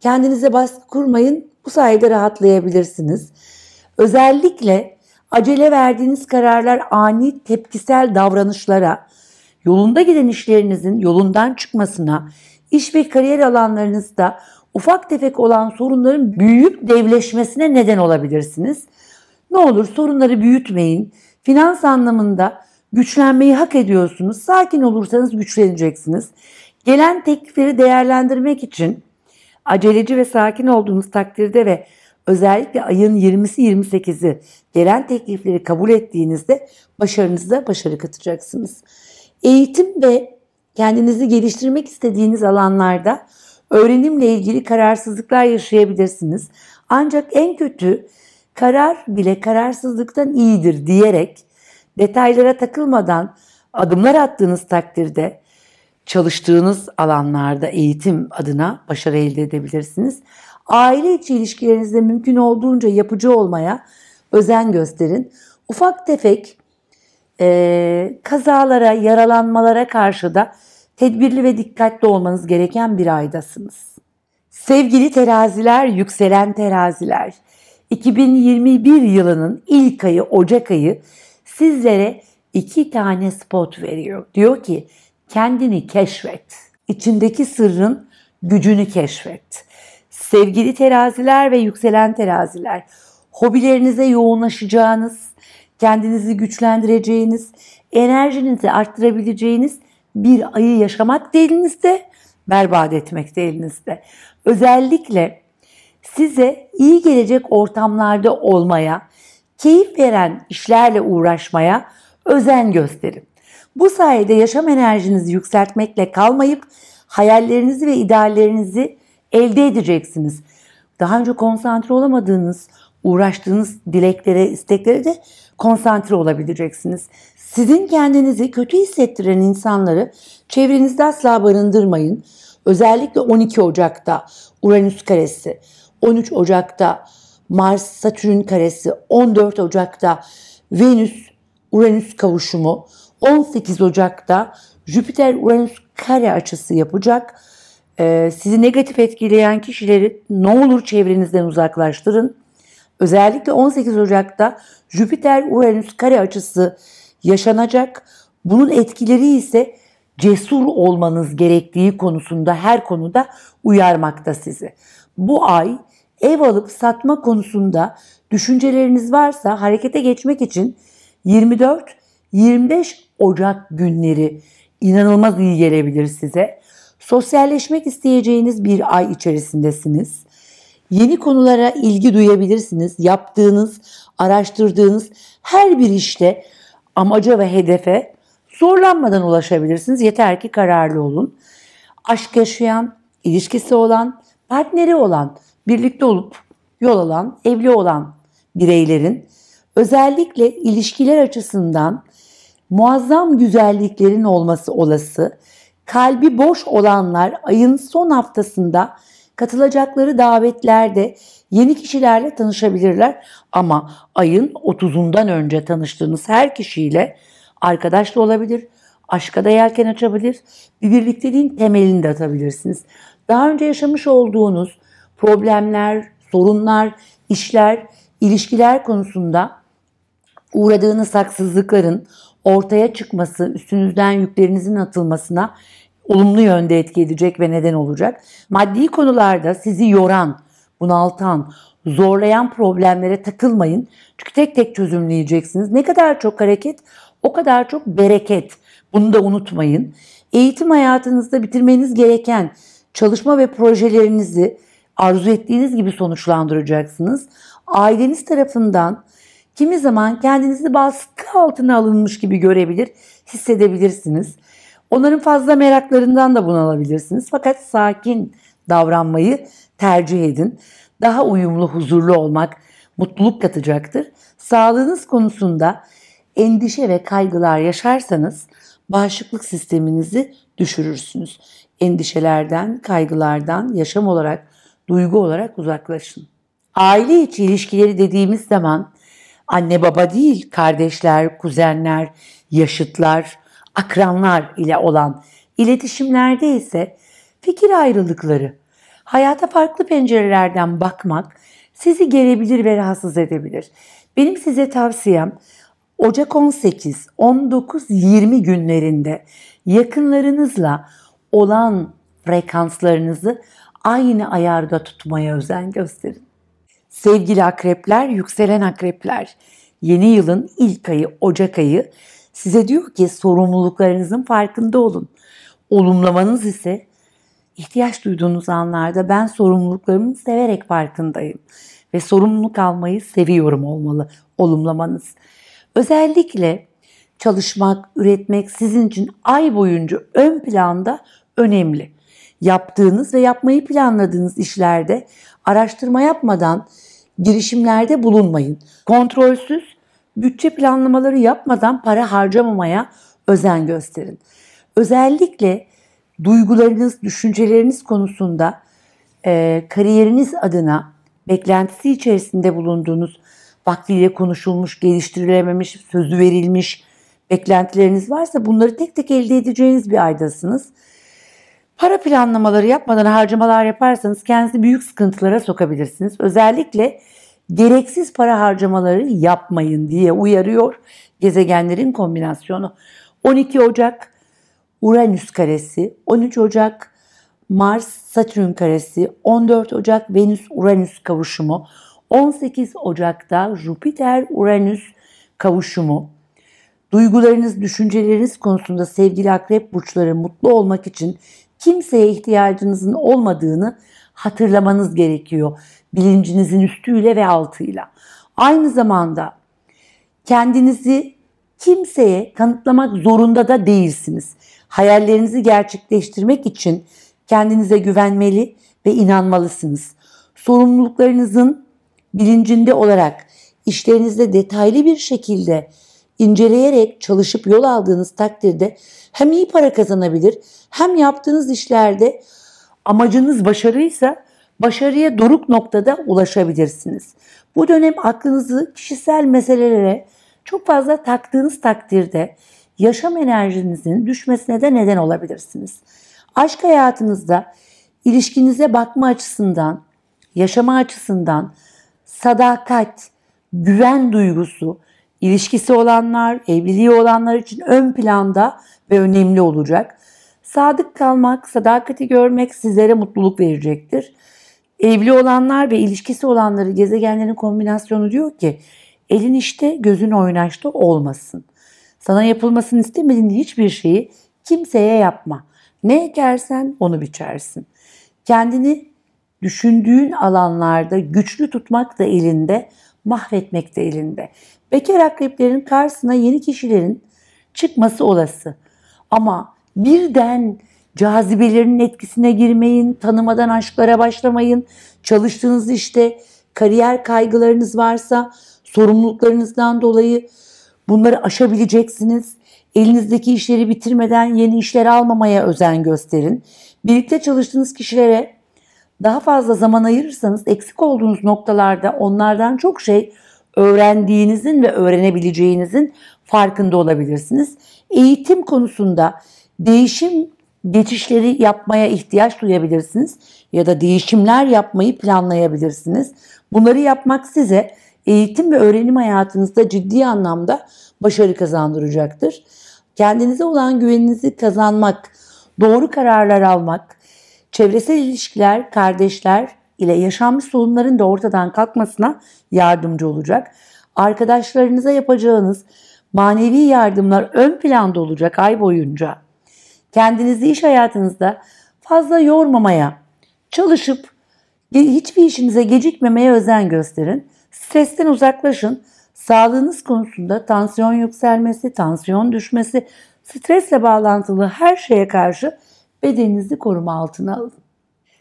kendinize baskı kurmayın. Bu sayede rahatlayabilirsiniz. Özellikle acele verdiğiniz kararlar ani tepkisel davranışlara, yolunda giden işlerinizin yolundan çıkmasına, iş ve kariyer alanlarınızda ufak tefek olan sorunların büyüyüp devleşmesine neden olabilirsiniz. Ne olur sorunları büyütmeyin. Finans anlamında güçlenmeyi hak ediyorsunuz. Sakin olursanız güçleneceksiniz. Gelen teklifleri değerlendirmek için aceleci ve sakin olduğunuz takdirde ve özellikle ayın 20'si 28'i gelen teklifleri kabul ettiğinizde başarınıza başarı katacaksınız. Eğitim ve kendinizi geliştirmek istediğiniz alanlarda öğrenimle ilgili kararsızlıklar yaşayabilirsiniz. Ancak en kötü karar bile kararsızlıktan iyidir diyerek detaylara takılmadan adımlar attığınız takdirde çalıştığınız alanlarda eğitim adına başarı elde edebilirsiniz. Aile içi ilişkilerinizde mümkün olduğunca yapıcı olmaya özen gösterin. Ufak tefek e, kazalara, yaralanmalara karşı da tedbirli ve dikkatli olmanız gereken bir aydasınız. Sevgili teraziler, yükselen teraziler, 2021 yılının ilk ayı Ocak ayı sizlere iki tane spot veriyor. Diyor ki kendini keşfet. İçindeki sırrın gücünü keşfet. Sevgili teraziler ve yükselen teraziler, hobilerinize yoğunlaşacağınız, kendinizi güçlendireceğiniz, enerjinizi arttırabileceğiniz bir ayı yaşamak da elinizde, berbat etmek de Özellikle size iyi gelecek ortamlarda olmaya, keyif veren işlerle uğraşmaya özen gösterin. Bu sayede yaşam enerjinizi yükseltmekle kalmayıp hayallerinizi ve ideallerinizi elde edeceksiniz. Daha önce konsantre olamadığınız, uğraştığınız dileklere, isteklere de konsantre olabileceksiniz. Sizin kendinizi kötü hissettiren insanları çevrenizde asla barındırmayın. Özellikle 12 Ocak'ta Uranüs karesi 13 Ocak'ta Mars Satürn karesi, 14 Ocak'ta Venüs Uranüs kavuşumu, 18 Ocak'ta Jüpiter Uranüs kare açısı yapacak. Ee, sizi negatif etkileyen kişileri ne olur çevrenizden uzaklaştırın. Özellikle 18 Ocak'ta Jüpiter Uranüs kare açısı yaşanacak. Bunun etkileri ise cesur olmanız gerektiği konusunda her konuda uyarmakta sizi. Bu ay ev alıp satma konusunda düşünceleriniz varsa harekete geçmek için 24-25 Ocak günleri inanılmaz iyi gelebilir size. Sosyalleşmek isteyeceğiniz bir ay içerisindesiniz. Yeni konulara ilgi duyabilirsiniz. Yaptığınız, araştırdığınız her bir işte amaca ve hedefe zorlanmadan ulaşabilirsiniz. Yeter ki kararlı olun. Aşk yaşayan, ilişkisi olan, partneri olan birlikte olup yol alan, evli olan bireylerin özellikle ilişkiler açısından muazzam güzelliklerin olması olası, kalbi boş olanlar ayın son haftasında katılacakları davetlerde yeni kişilerle tanışabilirler ama ayın 30'undan önce tanıştığınız her kişiyle arkadaş da olabilir, aşka da yelken açabilir, bir birlikteliğin temelini de atabilirsiniz. Daha önce yaşamış olduğunuz problemler, sorunlar, işler, ilişkiler konusunda uğradığınız haksızlıkların ortaya çıkması, üstünüzden yüklerinizin atılmasına olumlu yönde etki edecek ve neden olacak. Maddi konularda sizi yoran, bunaltan, zorlayan problemlere takılmayın. Çünkü tek tek çözümleyeceksiniz. Ne kadar çok hareket, o kadar çok bereket. Bunu da unutmayın. Eğitim hayatınızda bitirmeniz gereken çalışma ve projelerinizi arzu ettiğiniz gibi sonuçlandıracaksınız. Aileniz tarafından kimi zaman kendinizi baskı altına alınmış gibi görebilir, hissedebilirsiniz. Onların fazla meraklarından da bunalabilirsiniz. Fakat sakin davranmayı tercih edin. Daha uyumlu, huzurlu olmak mutluluk katacaktır. Sağlığınız konusunda endişe ve kaygılar yaşarsanız bağışıklık sisteminizi düşürürsünüz. Endişelerden, kaygılardan yaşam olarak duygu olarak uzaklaşın. Aile içi ilişkileri dediğimiz zaman anne baba değil, kardeşler, kuzenler, yaşıtlar, akranlar ile olan iletişimlerde ise fikir ayrılıkları, hayata farklı pencerelerden bakmak sizi gelebilir ve rahatsız edebilir. Benim size tavsiyem Ocak 18, 19, 20 günlerinde yakınlarınızla olan frekanslarınızı aynı ayarda tutmaya özen gösterin. Sevgili akrepler, yükselen akrepler, yeni yılın ilk ayı, Ocak ayı size diyor ki sorumluluklarınızın farkında olun. Olumlamanız ise ihtiyaç duyduğunuz anlarda ben sorumluluklarımı severek farkındayım ve sorumluluk almayı seviyorum olmalı olumlamanız. Özellikle çalışmak, üretmek sizin için ay boyunca ön planda önemli yaptığınız ve yapmayı planladığınız işlerde araştırma yapmadan girişimlerde bulunmayın. Kontrolsüz bütçe planlamaları yapmadan para harcamamaya özen gösterin. Özellikle duygularınız, düşünceleriniz konusunda e, kariyeriniz adına beklentisi içerisinde bulunduğunuz vaktiyle konuşulmuş, geliştirilememiş, sözü verilmiş beklentileriniz varsa bunları tek tek elde edeceğiniz bir aydasınız. Para planlamaları yapmadan harcamalar yaparsanız kendinizi büyük sıkıntılara sokabilirsiniz. Özellikle gereksiz para harcamaları yapmayın diye uyarıyor gezegenlerin kombinasyonu. 12 Ocak Uranüs karesi, 13 Ocak Mars Satürn karesi, 14 Ocak Venüs Uranüs kavuşumu, 18 Ocak'ta Jüpiter Uranüs kavuşumu. Duygularınız, düşünceleriniz konusunda sevgili akrep burçları mutlu olmak için kimseye ihtiyacınızın olmadığını hatırlamanız gerekiyor. Bilincinizin üstüyle ve altıyla. Aynı zamanda kendinizi kimseye kanıtlamak zorunda da değilsiniz. Hayallerinizi gerçekleştirmek için kendinize güvenmeli ve inanmalısınız. Sorumluluklarınızın bilincinde olarak işlerinizde detaylı bir şekilde inceleyerek çalışıp yol aldığınız takdirde hem iyi para kazanabilir hem yaptığınız işlerde amacınız başarıysa başarıya doruk noktada ulaşabilirsiniz. Bu dönem aklınızı kişisel meselelere çok fazla taktığınız takdirde yaşam enerjinizin düşmesine de neden olabilirsiniz. Aşk hayatınızda ilişkinize bakma açısından, yaşama açısından sadakat, güven duygusu, ilişkisi olanlar, evliliği olanlar için ön planda ve önemli olacak. Sadık kalmak, sadakati görmek sizlere mutluluk verecektir. Evli olanlar ve ilişkisi olanları gezegenlerin kombinasyonu diyor ki elin işte gözün oynaşta olmasın. Sana yapılmasını istemediğin hiçbir şeyi kimseye yapma. Ne ekersen onu biçersin. Kendini düşündüğün alanlarda güçlü tutmak da elinde, mahvetmek de elinde. Bekar akreplerin karşısına yeni kişilerin çıkması olası. Ama birden cazibelerinin etkisine girmeyin, tanımadan aşklara başlamayın. Çalıştığınız işte kariyer kaygılarınız varsa sorumluluklarınızdan dolayı bunları aşabileceksiniz. Elinizdeki işleri bitirmeden yeni işler almamaya özen gösterin. Birlikte çalıştığınız kişilere daha fazla zaman ayırırsanız eksik olduğunuz noktalarda onlardan çok şey öğrendiğinizin ve öğrenebileceğinizin farkında olabilirsiniz. Eğitim konusunda Değişim geçişleri yapmaya ihtiyaç duyabilirsiniz ya da değişimler yapmayı planlayabilirsiniz. Bunları yapmak size eğitim ve öğrenim hayatınızda ciddi anlamda başarı kazandıracaktır. Kendinize olan güveninizi kazanmak, doğru kararlar almak, çevresel ilişkiler, kardeşler ile yaşanmış sorunların da ortadan kalkmasına yardımcı olacak. Arkadaşlarınıza yapacağınız manevi yardımlar ön planda olacak ay boyunca. Kendinizi iş hayatınızda fazla yormamaya, çalışıp hiçbir işinize gecikmemeye özen gösterin. Stresten uzaklaşın. Sağlığınız konusunda tansiyon yükselmesi, tansiyon düşmesi, stresle bağlantılı her şeye karşı bedeninizi koruma altına alın.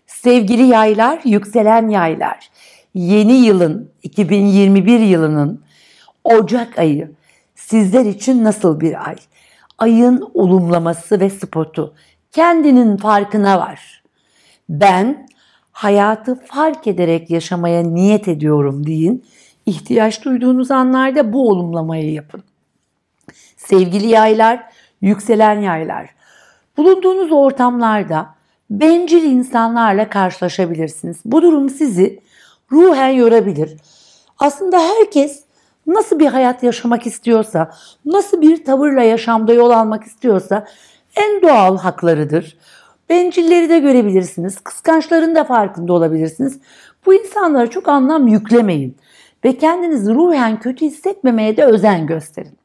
Sevgili yaylar, yükselen yaylar. Yeni yılın, 2021 yılının Ocak ayı sizler için nasıl bir ay? ayın olumlaması ve spotu. Kendinin farkına var. Ben hayatı fark ederek yaşamaya niyet ediyorum deyin. İhtiyaç duyduğunuz anlarda bu olumlamayı yapın. Sevgili yaylar, yükselen yaylar. Bulunduğunuz ortamlarda bencil insanlarla karşılaşabilirsiniz. Bu durum sizi ruhen yorabilir. Aslında herkes nasıl bir hayat yaşamak istiyorsa, nasıl bir tavırla yaşamda yol almak istiyorsa en doğal haklarıdır. Bencilleri de görebilirsiniz, kıskançların da farkında olabilirsiniz. Bu insanlara çok anlam yüklemeyin ve kendinizi ruhen kötü hissetmemeye de özen gösterin.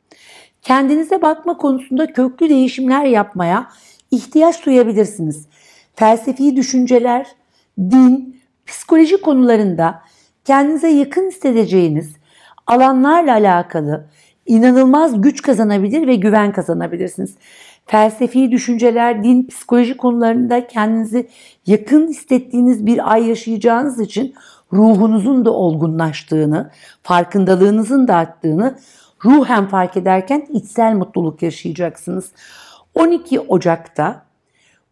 Kendinize bakma konusunda köklü değişimler yapmaya ihtiyaç duyabilirsiniz. Felsefi düşünceler, din, psikoloji konularında kendinize yakın hissedeceğiniz alanlarla alakalı inanılmaz güç kazanabilir ve güven kazanabilirsiniz. Felsefi düşünceler, din, psikoloji konularında kendinizi yakın hissettiğiniz bir ay yaşayacağınız için ruhunuzun da olgunlaştığını, farkındalığınızın da arttığını ruhen fark ederken içsel mutluluk yaşayacaksınız. 12 Ocak'ta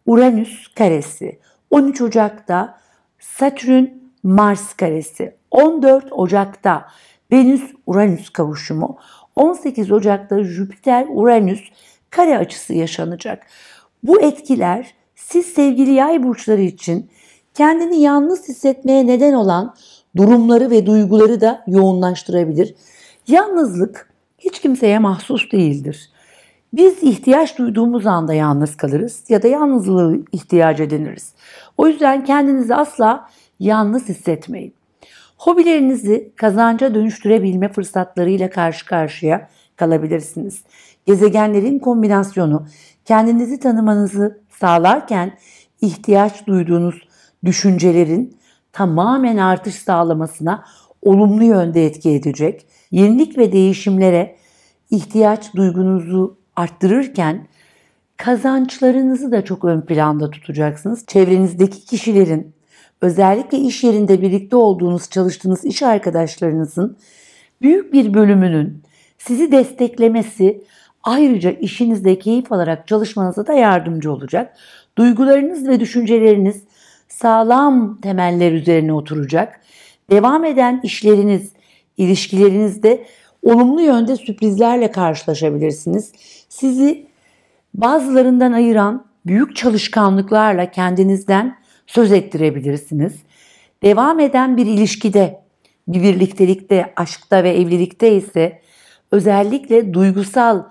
Uranüs karesi, 13 Ocak'ta Satürn Mars karesi, 14 Ocak'ta Venüs-Uranüs kavuşumu 18 Ocak'ta Jüpiter-Uranüs kare açısı yaşanacak. Bu etkiler siz sevgili yay burçları için kendini yalnız hissetmeye neden olan durumları ve duyguları da yoğunlaştırabilir. Yalnızlık hiç kimseye mahsus değildir. Biz ihtiyaç duyduğumuz anda yalnız kalırız ya da yalnızlığı ihtiyaç ediniriz. O yüzden kendinizi asla yalnız hissetmeyin. Hobilerinizi kazanca dönüştürebilme fırsatlarıyla karşı karşıya kalabilirsiniz. Gezegenlerin kombinasyonu kendinizi tanımanızı sağlarken ihtiyaç duyduğunuz düşüncelerin tamamen artış sağlamasına olumlu yönde etki edecek. Yenilik ve değişimlere ihtiyaç duygunuzu arttırırken kazançlarınızı da çok ön planda tutacaksınız. Çevrenizdeki kişilerin özellikle iş yerinde birlikte olduğunuz, çalıştığınız iş arkadaşlarınızın büyük bir bölümünün sizi desteklemesi ayrıca işinizde keyif alarak çalışmanıza da yardımcı olacak. Duygularınız ve düşünceleriniz sağlam temeller üzerine oturacak. Devam eden işleriniz, ilişkilerinizde olumlu yönde sürprizlerle karşılaşabilirsiniz. Sizi bazılarından ayıran büyük çalışkanlıklarla kendinizden söz ettirebilirsiniz. Devam eden bir ilişkide, bir birliktelikte, aşkta ve evlilikte ise özellikle duygusal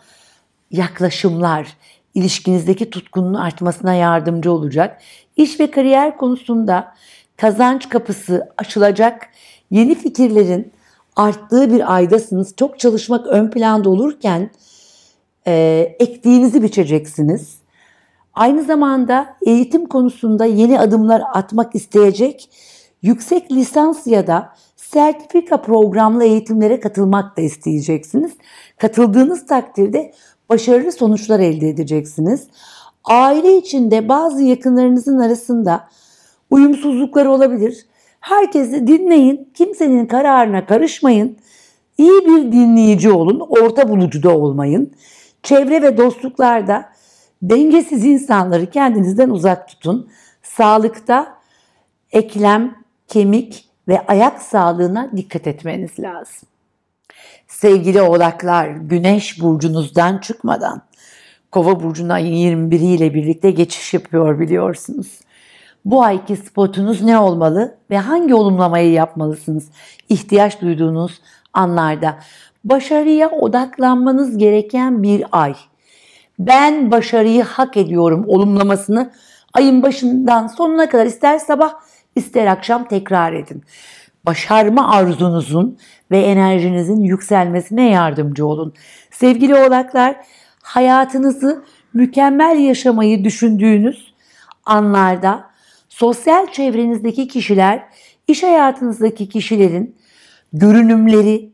yaklaşımlar ilişkinizdeki tutkunun artmasına yardımcı olacak. İş ve kariyer konusunda kazanç kapısı açılacak. Yeni fikirlerin arttığı bir aydasınız. Çok çalışmak ön planda olurken e, ektiğinizi biçeceksiniz. Aynı zamanda eğitim konusunda yeni adımlar atmak isteyecek, yüksek lisans ya da sertifika programlı eğitimlere katılmak da isteyeceksiniz. Katıldığınız takdirde başarılı sonuçlar elde edeceksiniz. Aile içinde bazı yakınlarınızın arasında uyumsuzluklar olabilir. Herkesi dinleyin, kimsenin kararına karışmayın. İyi bir dinleyici olun, orta bulucuda olmayın. Çevre ve dostluklarda Dengesiz insanları kendinizden uzak tutun. Sağlıkta eklem, kemik ve ayak sağlığına dikkat etmeniz lazım. Sevgili oğlaklar, güneş burcunuzdan çıkmadan kova burcuna 21 ile birlikte geçiş yapıyor biliyorsunuz. Bu ayki spotunuz ne olmalı ve hangi olumlamayı yapmalısınız ihtiyaç duyduğunuz anlarda? Başarıya odaklanmanız gereken bir ay ben başarıyı hak ediyorum olumlamasını ayın başından sonuna kadar ister sabah ister akşam tekrar edin. Başarma arzunuzun ve enerjinizin yükselmesine yardımcı olun. Sevgili oğlaklar, hayatınızı mükemmel yaşamayı düşündüğünüz anlarda sosyal çevrenizdeki kişiler, iş hayatınızdaki kişilerin görünümleri,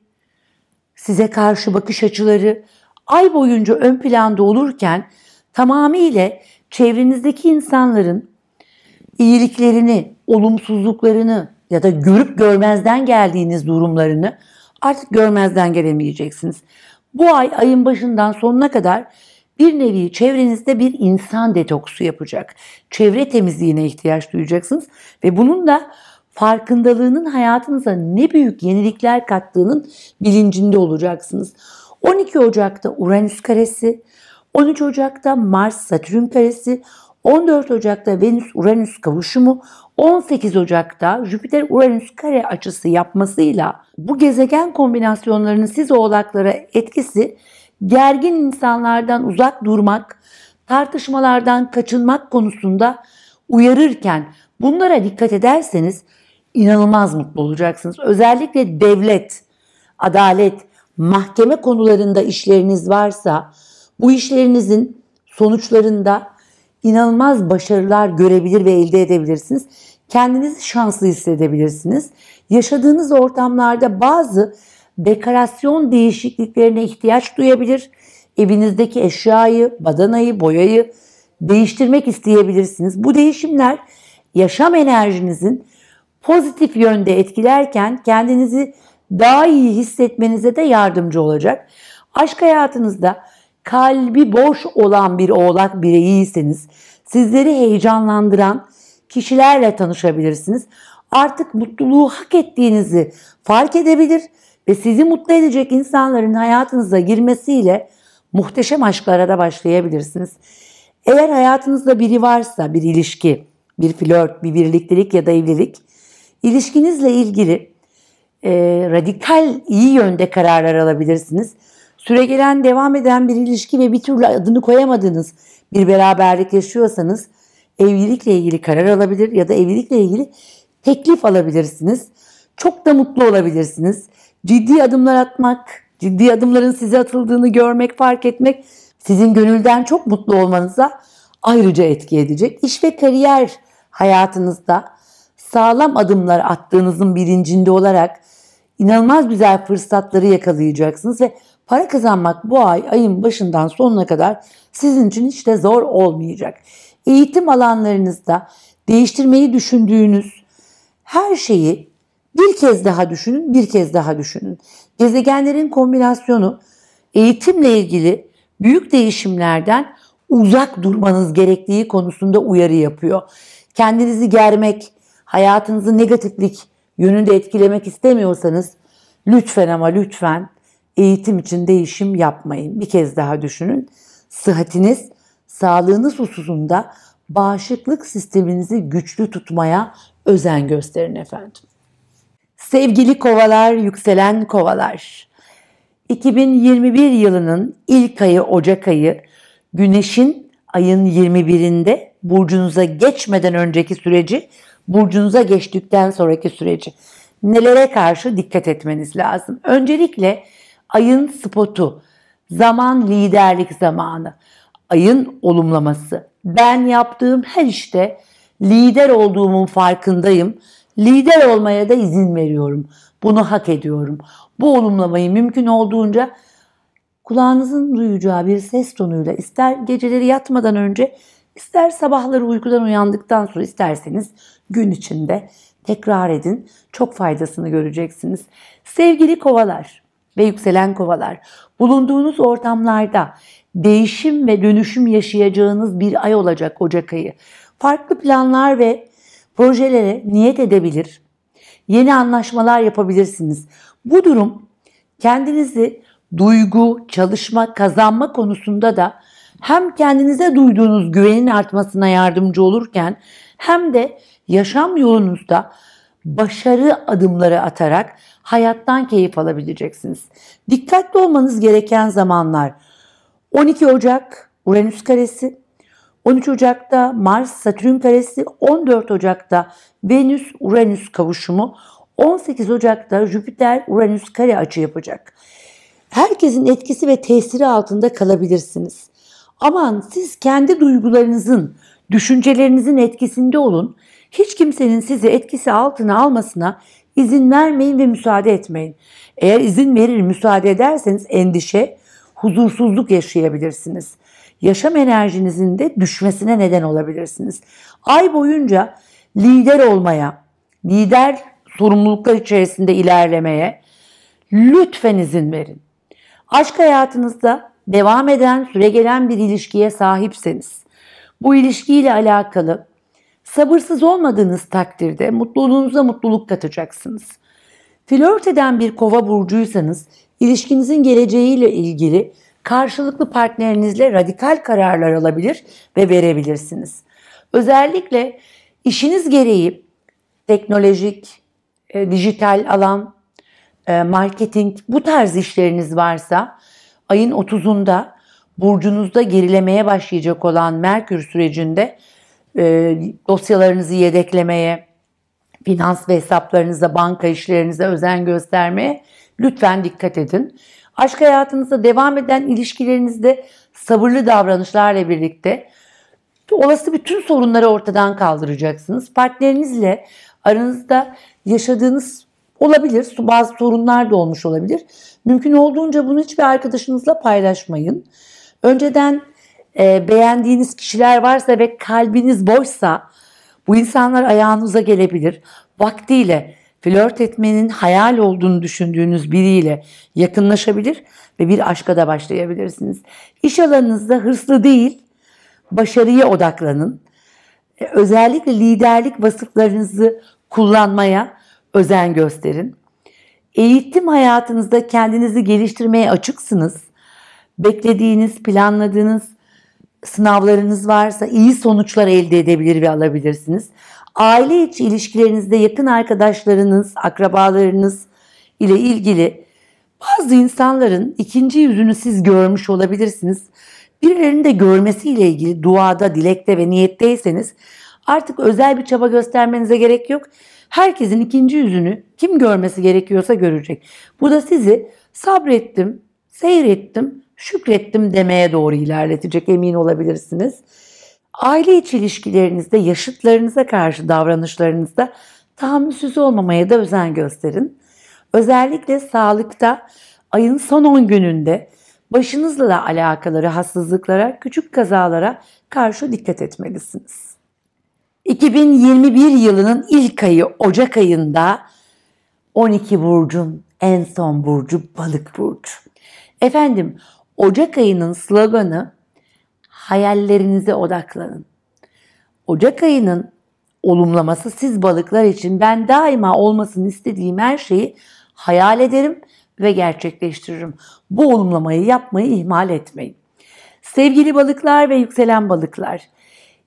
size karşı bakış açıları, ay boyunca ön planda olurken tamamıyla çevrenizdeki insanların iyiliklerini, olumsuzluklarını ya da görüp görmezden geldiğiniz durumlarını artık görmezden gelemeyeceksiniz. Bu ay ayın başından sonuna kadar bir nevi çevrenizde bir insan detoksu yapacak. Çevre temizliğine ihtiyaç duyacaksınız ve bunun da farkındalığının hayatınıza ne büyük yenilikler kattığının bilincinde olacaksınız. 12 Ocak'ta Uranüs karesi, 13 Ocak'ta Mars Satürn karesi, 14 Ocak'ta Venüs Uranüs kavuşumu, 18 Ocak'ta Jüpiter Uranüs kare açısı yapmasıyla bu gezegen kombinasyonlarının siz oğlaklara etkisi gergin insanlardan uzak durmak, tartışmalardan kaçınmak konusunda uyarırken bunlara dikkat ederseniz inanılmaz mutlu olacaksınız. Özellikle devlet, adalet, mahkeme konularında işleriniz varsa bu işlerinizin sonuçlarında inanılmaz başarılar görebilir ve elde edebilirsiniz. Kendinizi şanslı hissedebilirsiniz. Yaşadığınız ortamlarda bazı dekorasyon değişikliklerine ihtiyaç duyabilir. Evinizdeki eşyayı, badanayı, boyayı değiştirmek isteyebilirsiniz. Bu değişimler yaşam enerjinizin pozitif yönde etkilerken kendinizi daha iyi hissetmenize de yardımcı olacak. Aşk hayatınızda kalbi boş olan bir oğlak bireyiyseniz sizleri heyecanlandıran kişilerle tanışabilirsiniz. Artık mutluluğu hak ettiğinizi fark edebilir ve sizi mutlu edecek insanların hayatınıza girmesiyle muhteşem aşklara da başlayabilirsiniz. Eğer hayatınızda biri varsa bir ilişki, bir flört, bir birliktelik ya da evlilik, ilişkinizle ilgili e, radikal iyi yönde kararlar alabilirsiniz. Süregelen devam eden bir ilişki ve bir türlü adını koyamadığınız bir beraberlik yaşıyorsanız evlilikle ilgili karar alabilir ya da evlilikle ilgili teklif alabilirsiniz. Çok da mutlu olabilirsiniz. Ciddi adımlar atmak, ciddi adımların size atıldığını görmek, fark etmek sizin gönülden çok mutlu olmanıza ayrıca etki edecek. İş ve kariyer hayatınızda sağlam adımlar attığınızın bilincinde olarak inanılmaz güzel fırsatları yakalayacaksınız ve para kazanmak bu ay ayın başından sonuna kadar sizin için hiç de zor olmayacak. Eğitim alanlarınızda değiştirmeyi düşündüğünüz her şeyi bir kez daha düşünün, bir kez daha düşünün. Gezegenlerin kombinasyonu eğitimle ilgili büyük değişimlerden uzak durmanız gerektiği konusunda uyarı yapıyor. Kendinizi germek, hayatınızı negatiflik yönünde etkilemek istemiyorsanız lütfen ama lütfen eğitim için değişim yapmayın. Bir kez daha düşünün. Sıhhatiniz, sağlığınız hususunda bağışıklık sisteminizi güçlü tutmaya özen gösterin efendim. Sevgili kovalar, yükselen kovalar. 2021 yılının ilk ayı Ocak ayı Güneş'in ayın 21'inde burcunuza geçmeden önceki süreci burcunuza geçtikten sonraki süreci nelere karşı dikkat etmeniz lazım? Öncelikle ayın spotu, zaman liderlik zamanı, ayın olumlaması. Ben yaptığım her işte lider olduğumun farkındayım. Lider olmaya da izin veriyorum. Bunu hak ediyorum. Bu olumlamayı mümkün olduğunca kulağınızın duyacağı bir ses tonuyla ister geceleri yatmadan önce ister sabahları uykudan uyandıktan sonra isterseniz gün içinde tekrar edin. Çok faydasını göreceksiniz. Sevgili kovalar ve yükselen kovalar, bulunduğunuz ortamlarda değişim ve dönüşüm yaşayacağınız bir ay olacak Ocak ayı. Farklı planlar ve projelere niyet edebilir, yeni anlaşmalar yapabilirsiniz. Bu durum kendinizi duygu, çalışma, kazanma konusunda da hem kendinize duyduğunuz güvenin artmasına yardımcı olurken hem de yaşam yolunuzda başarı adımları atarak hayattan keyif alabileceksiniz. Dikkatli olmanız gereken zamanlar 12 Ocak Uranüs karesi, 13 Ocak'ta Mars Satürn karesi, 14 Ocak'ta Venüs Uranüs kavuşumu, 18 Ocak'ta Jüpiter Uranüs kare açı yapacak. Herkesin etkisi ve tesiri altında kalabilirsiniz. Aman siz kendi duygularınızın, düşüncelerinizin etkisinde olun hiç kimsenin sizi etkisi altına almasına izin vermeyin ve müsaade etmeyin. Eğer izin verir, müsaade ederseniz endişe, huzursuzluk yaşayabilirsiniz. Yaşam enerjinizin de düşmesine neden olabilirsiniz. Ay boyunca lider olmaya, lider sorumluluklar içerisinde ilerlemeye lütfen izin verin. Aşk hayatınızda devam eden, süre gelen bir ilişkiye sahipseniz, bu ilişkiyle alakalı Sabırsız olmadığınız takdirde mutluluğunuza mutluluk katacaksınız. Flört eden bir kova burcuysanız ilişkinizin geleceğiyle ilgili karşılıklı partnerinizle radikal kararlar alabilir ve verebilirsiniz. Özellikle işiniz gereği teknolojik, e, dijital alan, e, marketing bu tarz işleriniz varsa ayın 30'unda burcunuzda gerilemeye başlayacak olan Merkür sürecinde e, dosyalarınızı yedeklemeye, finans ve hesaplarınıza, banka işlerinize özen göstermeye lütfen dikkat edin. Aşk hayatınızda devam eden ilişkilerinizde sabırlı davranışlarla birlikte olası bütün sorunları ortadan kaldıracaksınız. Partnerinizle aranızda yaşadığınız olabilir, bazı sorunlar da olmuş olabilir. Mümkün olduğunca bunu hiçbir arkadaşınızla paylaşmayın. Önceden e, beğendiğiniz kişiler varsa ve kalbiniz boşsa bu insanlar ayağınıza gelebilir. Vaktiyle flört etmenin hayal olduğunu düşündüğünüz biriyle yakınlaşabilir ve bir aşka da başlayabilirsiniz. İş alanınızda hırslı değil, başarıya odaklanın. Ee, özellikle liderlik vasıflarınızı kullanmaya özen gösterin. Eğitim hayatınızda kendinizi geliştirmeye açıksınız. Beklediğiniz, planladığınız sınavlarınız varsa iyi sonuçlar elde edebilir ve alabilirsiniz. Aile içi ilişkilerinizde yakın arkadaşlarınız, akrabalarınız ile ilgili bazı insanların ikinci yüzünü siz görmüş olabilirsiniz. Birilerinin de görmesiyle ilgili duada, dilekte ve niyetteyseniz artık özel bir çaba göstermenize gerek yok. Herkesin ikinci yüzünü kim görmesi gerekiyorsa görecek. Bu da sizi sabrettim, seyrettim, şükrettim demeye doğru ilerletecek emin olabilirsiniz. Aile içi ilişkilerinizde yaşıtlarınıza karşı davranışlarınızda tahammülsüz olmamaya da özen gösterin. Özellikle sağlıkta ayın son 10 gününde başınızla da alakalı rahatsızlıklara, küçük kazalara karşı dikkat etmelisiniz. 2021 yılının ilk ayı Ocak ayında 12 burcun en son burcu balık burcu. Efendim Ocak ayının sloganı hayallerinize odaklanın. Ocak ayının olumlaması siz balıklar için ben daima olmasını istediğim her şeyi hayal ederim ve gerçekleştiririm. Bu olumlamayı yapmayı ihmal etmeyin. Sevgili balıklar ve yükselen balıklar,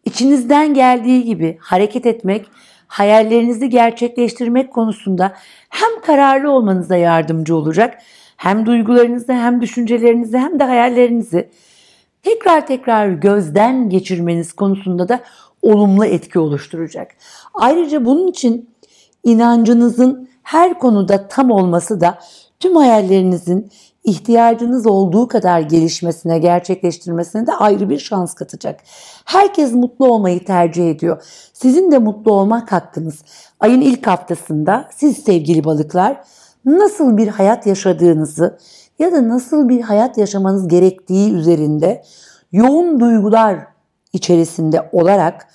içinizden geldiği gibi hareket etmek, hayallerinizi gerçekleştirmek konusunda hem kararlı olmanıza yardımcı olacak hem duygularınızı hem düşüncelerinizi hem de hayallerinizi tekrar tekrar gözden geçirmeniz konusunda da olumlu etki oluşturacak. Ayrıca bunun için inancınızın her konuda tam olması da tüm hayallerinizin ihtiyacınız olduğu kadar gelişmesine, gerçekleştirmesine de ayrı bir şans katacak. Herkes mutlu olmayı tercih ediyor. Sizin de mutlu olmak hakkınız. Ayın ilk haftasında siz sevgili balıklar nasıl bir hayat yaşadığınızı ya da nasıl bir hayat yaşamanız gerektiği üzerinde yoğun duygular içerisinde olarak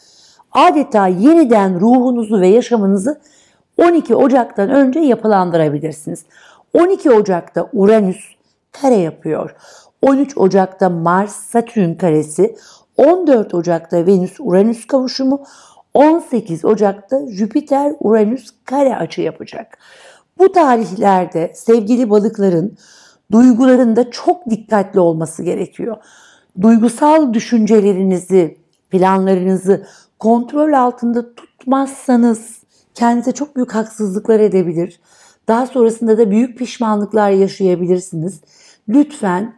adeta yeniden ruhunuzu ve yaşamınızı 12 Ocak'tan önce yapılandırabilirsiniz. 12 Ocak'ta Uranüs kare yapıyor. 13 Ocak'ta Mars Satürn karesi, 14 Ocak'ta Venüs Uranüs kavuşumu, 18 Ocak'ta Jüpiter Uranüs kare açı yapacak. Bu tarihlerde sevgili balıkların duygularında çok dikkatli olması gerekiyor. Duygusal düşüncelerinizi, planlarınızı kontrol altında tutmazsanız kendinize çok büyük haksızlıklar edebilir. Daha sonrasında da büyük pişmanlıklar yaşayabilirsiniz. Lütfen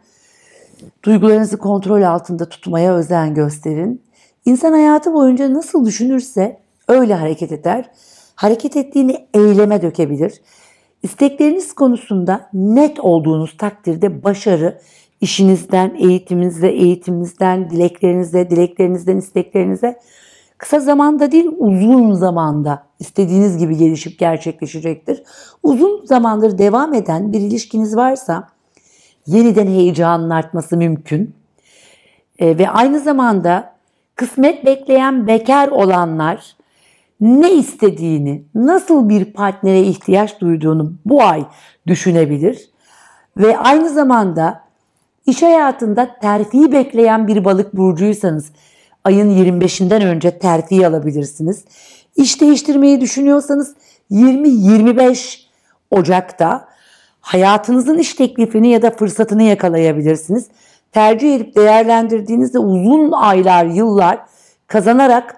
duygularınızı kontrol altında tutmaya özen gösterin. İnsan hayatı boyunca nasıl düşünürse öyle hareket eder. Hareket ettiğini eyleme dökebilir. İstekleriniz konusunda net olduğunuz takdirde başarı işinizden, eğitiminizle, eğitiminizden, dileklerinizle, dileklerinizden, isteklerinize kısa zamanda değil uzun zamanda istediğiniz gibi gelişip gerçekleşecektir. Uzun zamandır devam eden bir ilişkiniz varsa yeniden heyecanın artması mümkün. E, ve aynı zamanda kısmet bekleyen bekar olanlar ne istediğini, nasıl bir partnere ihtiyaç duyduğunu bu ay düşünebilir. Ve aynı zamanda iş hayatında terfi bekleyen bir balık burcuysanız ayın 25'inden önce terfi alabilirsiniz. İş değiştirmeyi düşünüyorsanız 20-25 Ocak'ta hayatınızın iş teklifini ya da fırsatını yakalayabilirsiniz. Tercih edip değerlendirdiğinizde uzun aylar, yıllar kazanarak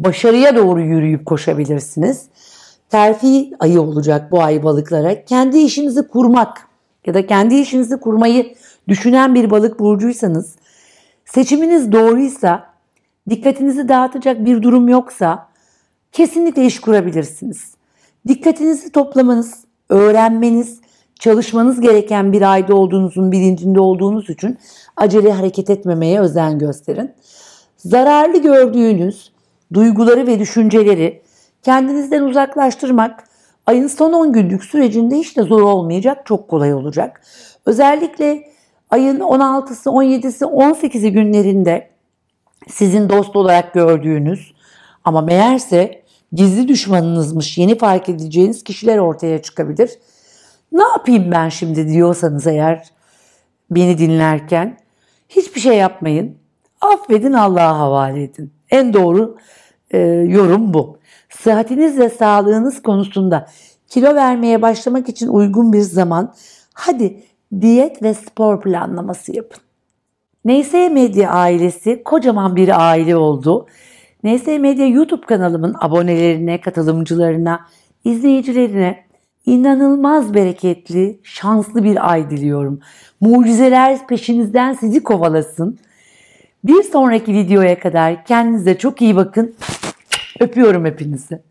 başarıya doğru yürüyüp koşabilirsiniz. Terfi ayı olacak bu ay balıklara. Kendi işinizi kurmak ya da kendi işinizi kurmayı düşünen bir balık burcuysanız, seçiminiz doğruysa, dikkatinizi dağıtacak bir durum yoksa kesinlikle iş kurabilirsiniz. Dikkatinizi toplamanız, öğrenmeniz, çalışmanız gereken bir ayda olduğunuzun bilincinde olduğunuz için acele hareket etmemeye özen gösterin. Zararlı gördüğünüz, duyguları ve düşünceleri kendinizden uzaklaştırmak ayın son 10 günlük sürecinde hiç de zor olmayacak, çok kolay olacak. Özellikle ayın 16'sı, 17'si, 18'i günlerinde sizin dost olarak gördüğünüz ama meğerse gizli düşmanınızmış yeni fark edeceğiniz kişiler ortaya çıkabilir. Ne yapayım ben şimdi diyorsanız eğer beni dinlerken hiçbir şey yapmayın. Affedin Allah'a havale edin. En doğru e, yorum bu. Sıhhatiniz ve sağlığınız konusunda kilo vermeye başlamak için uygun bir zaman hadi diyet ve spor planlaması yapın. Neyse Medya ailesi kocaman bir aile oldu. Neyse Medya YouTube kanalımın abonelerine, katılımcılarına, izleyicilerine inanılmaz bereketli, şanslı bir ay diliyorum. Mucizeler peşinizden sizi kovalasın. Bir sonraki videoya kadar kendinize çok iyi bakın. Öpüyorum hepinizi.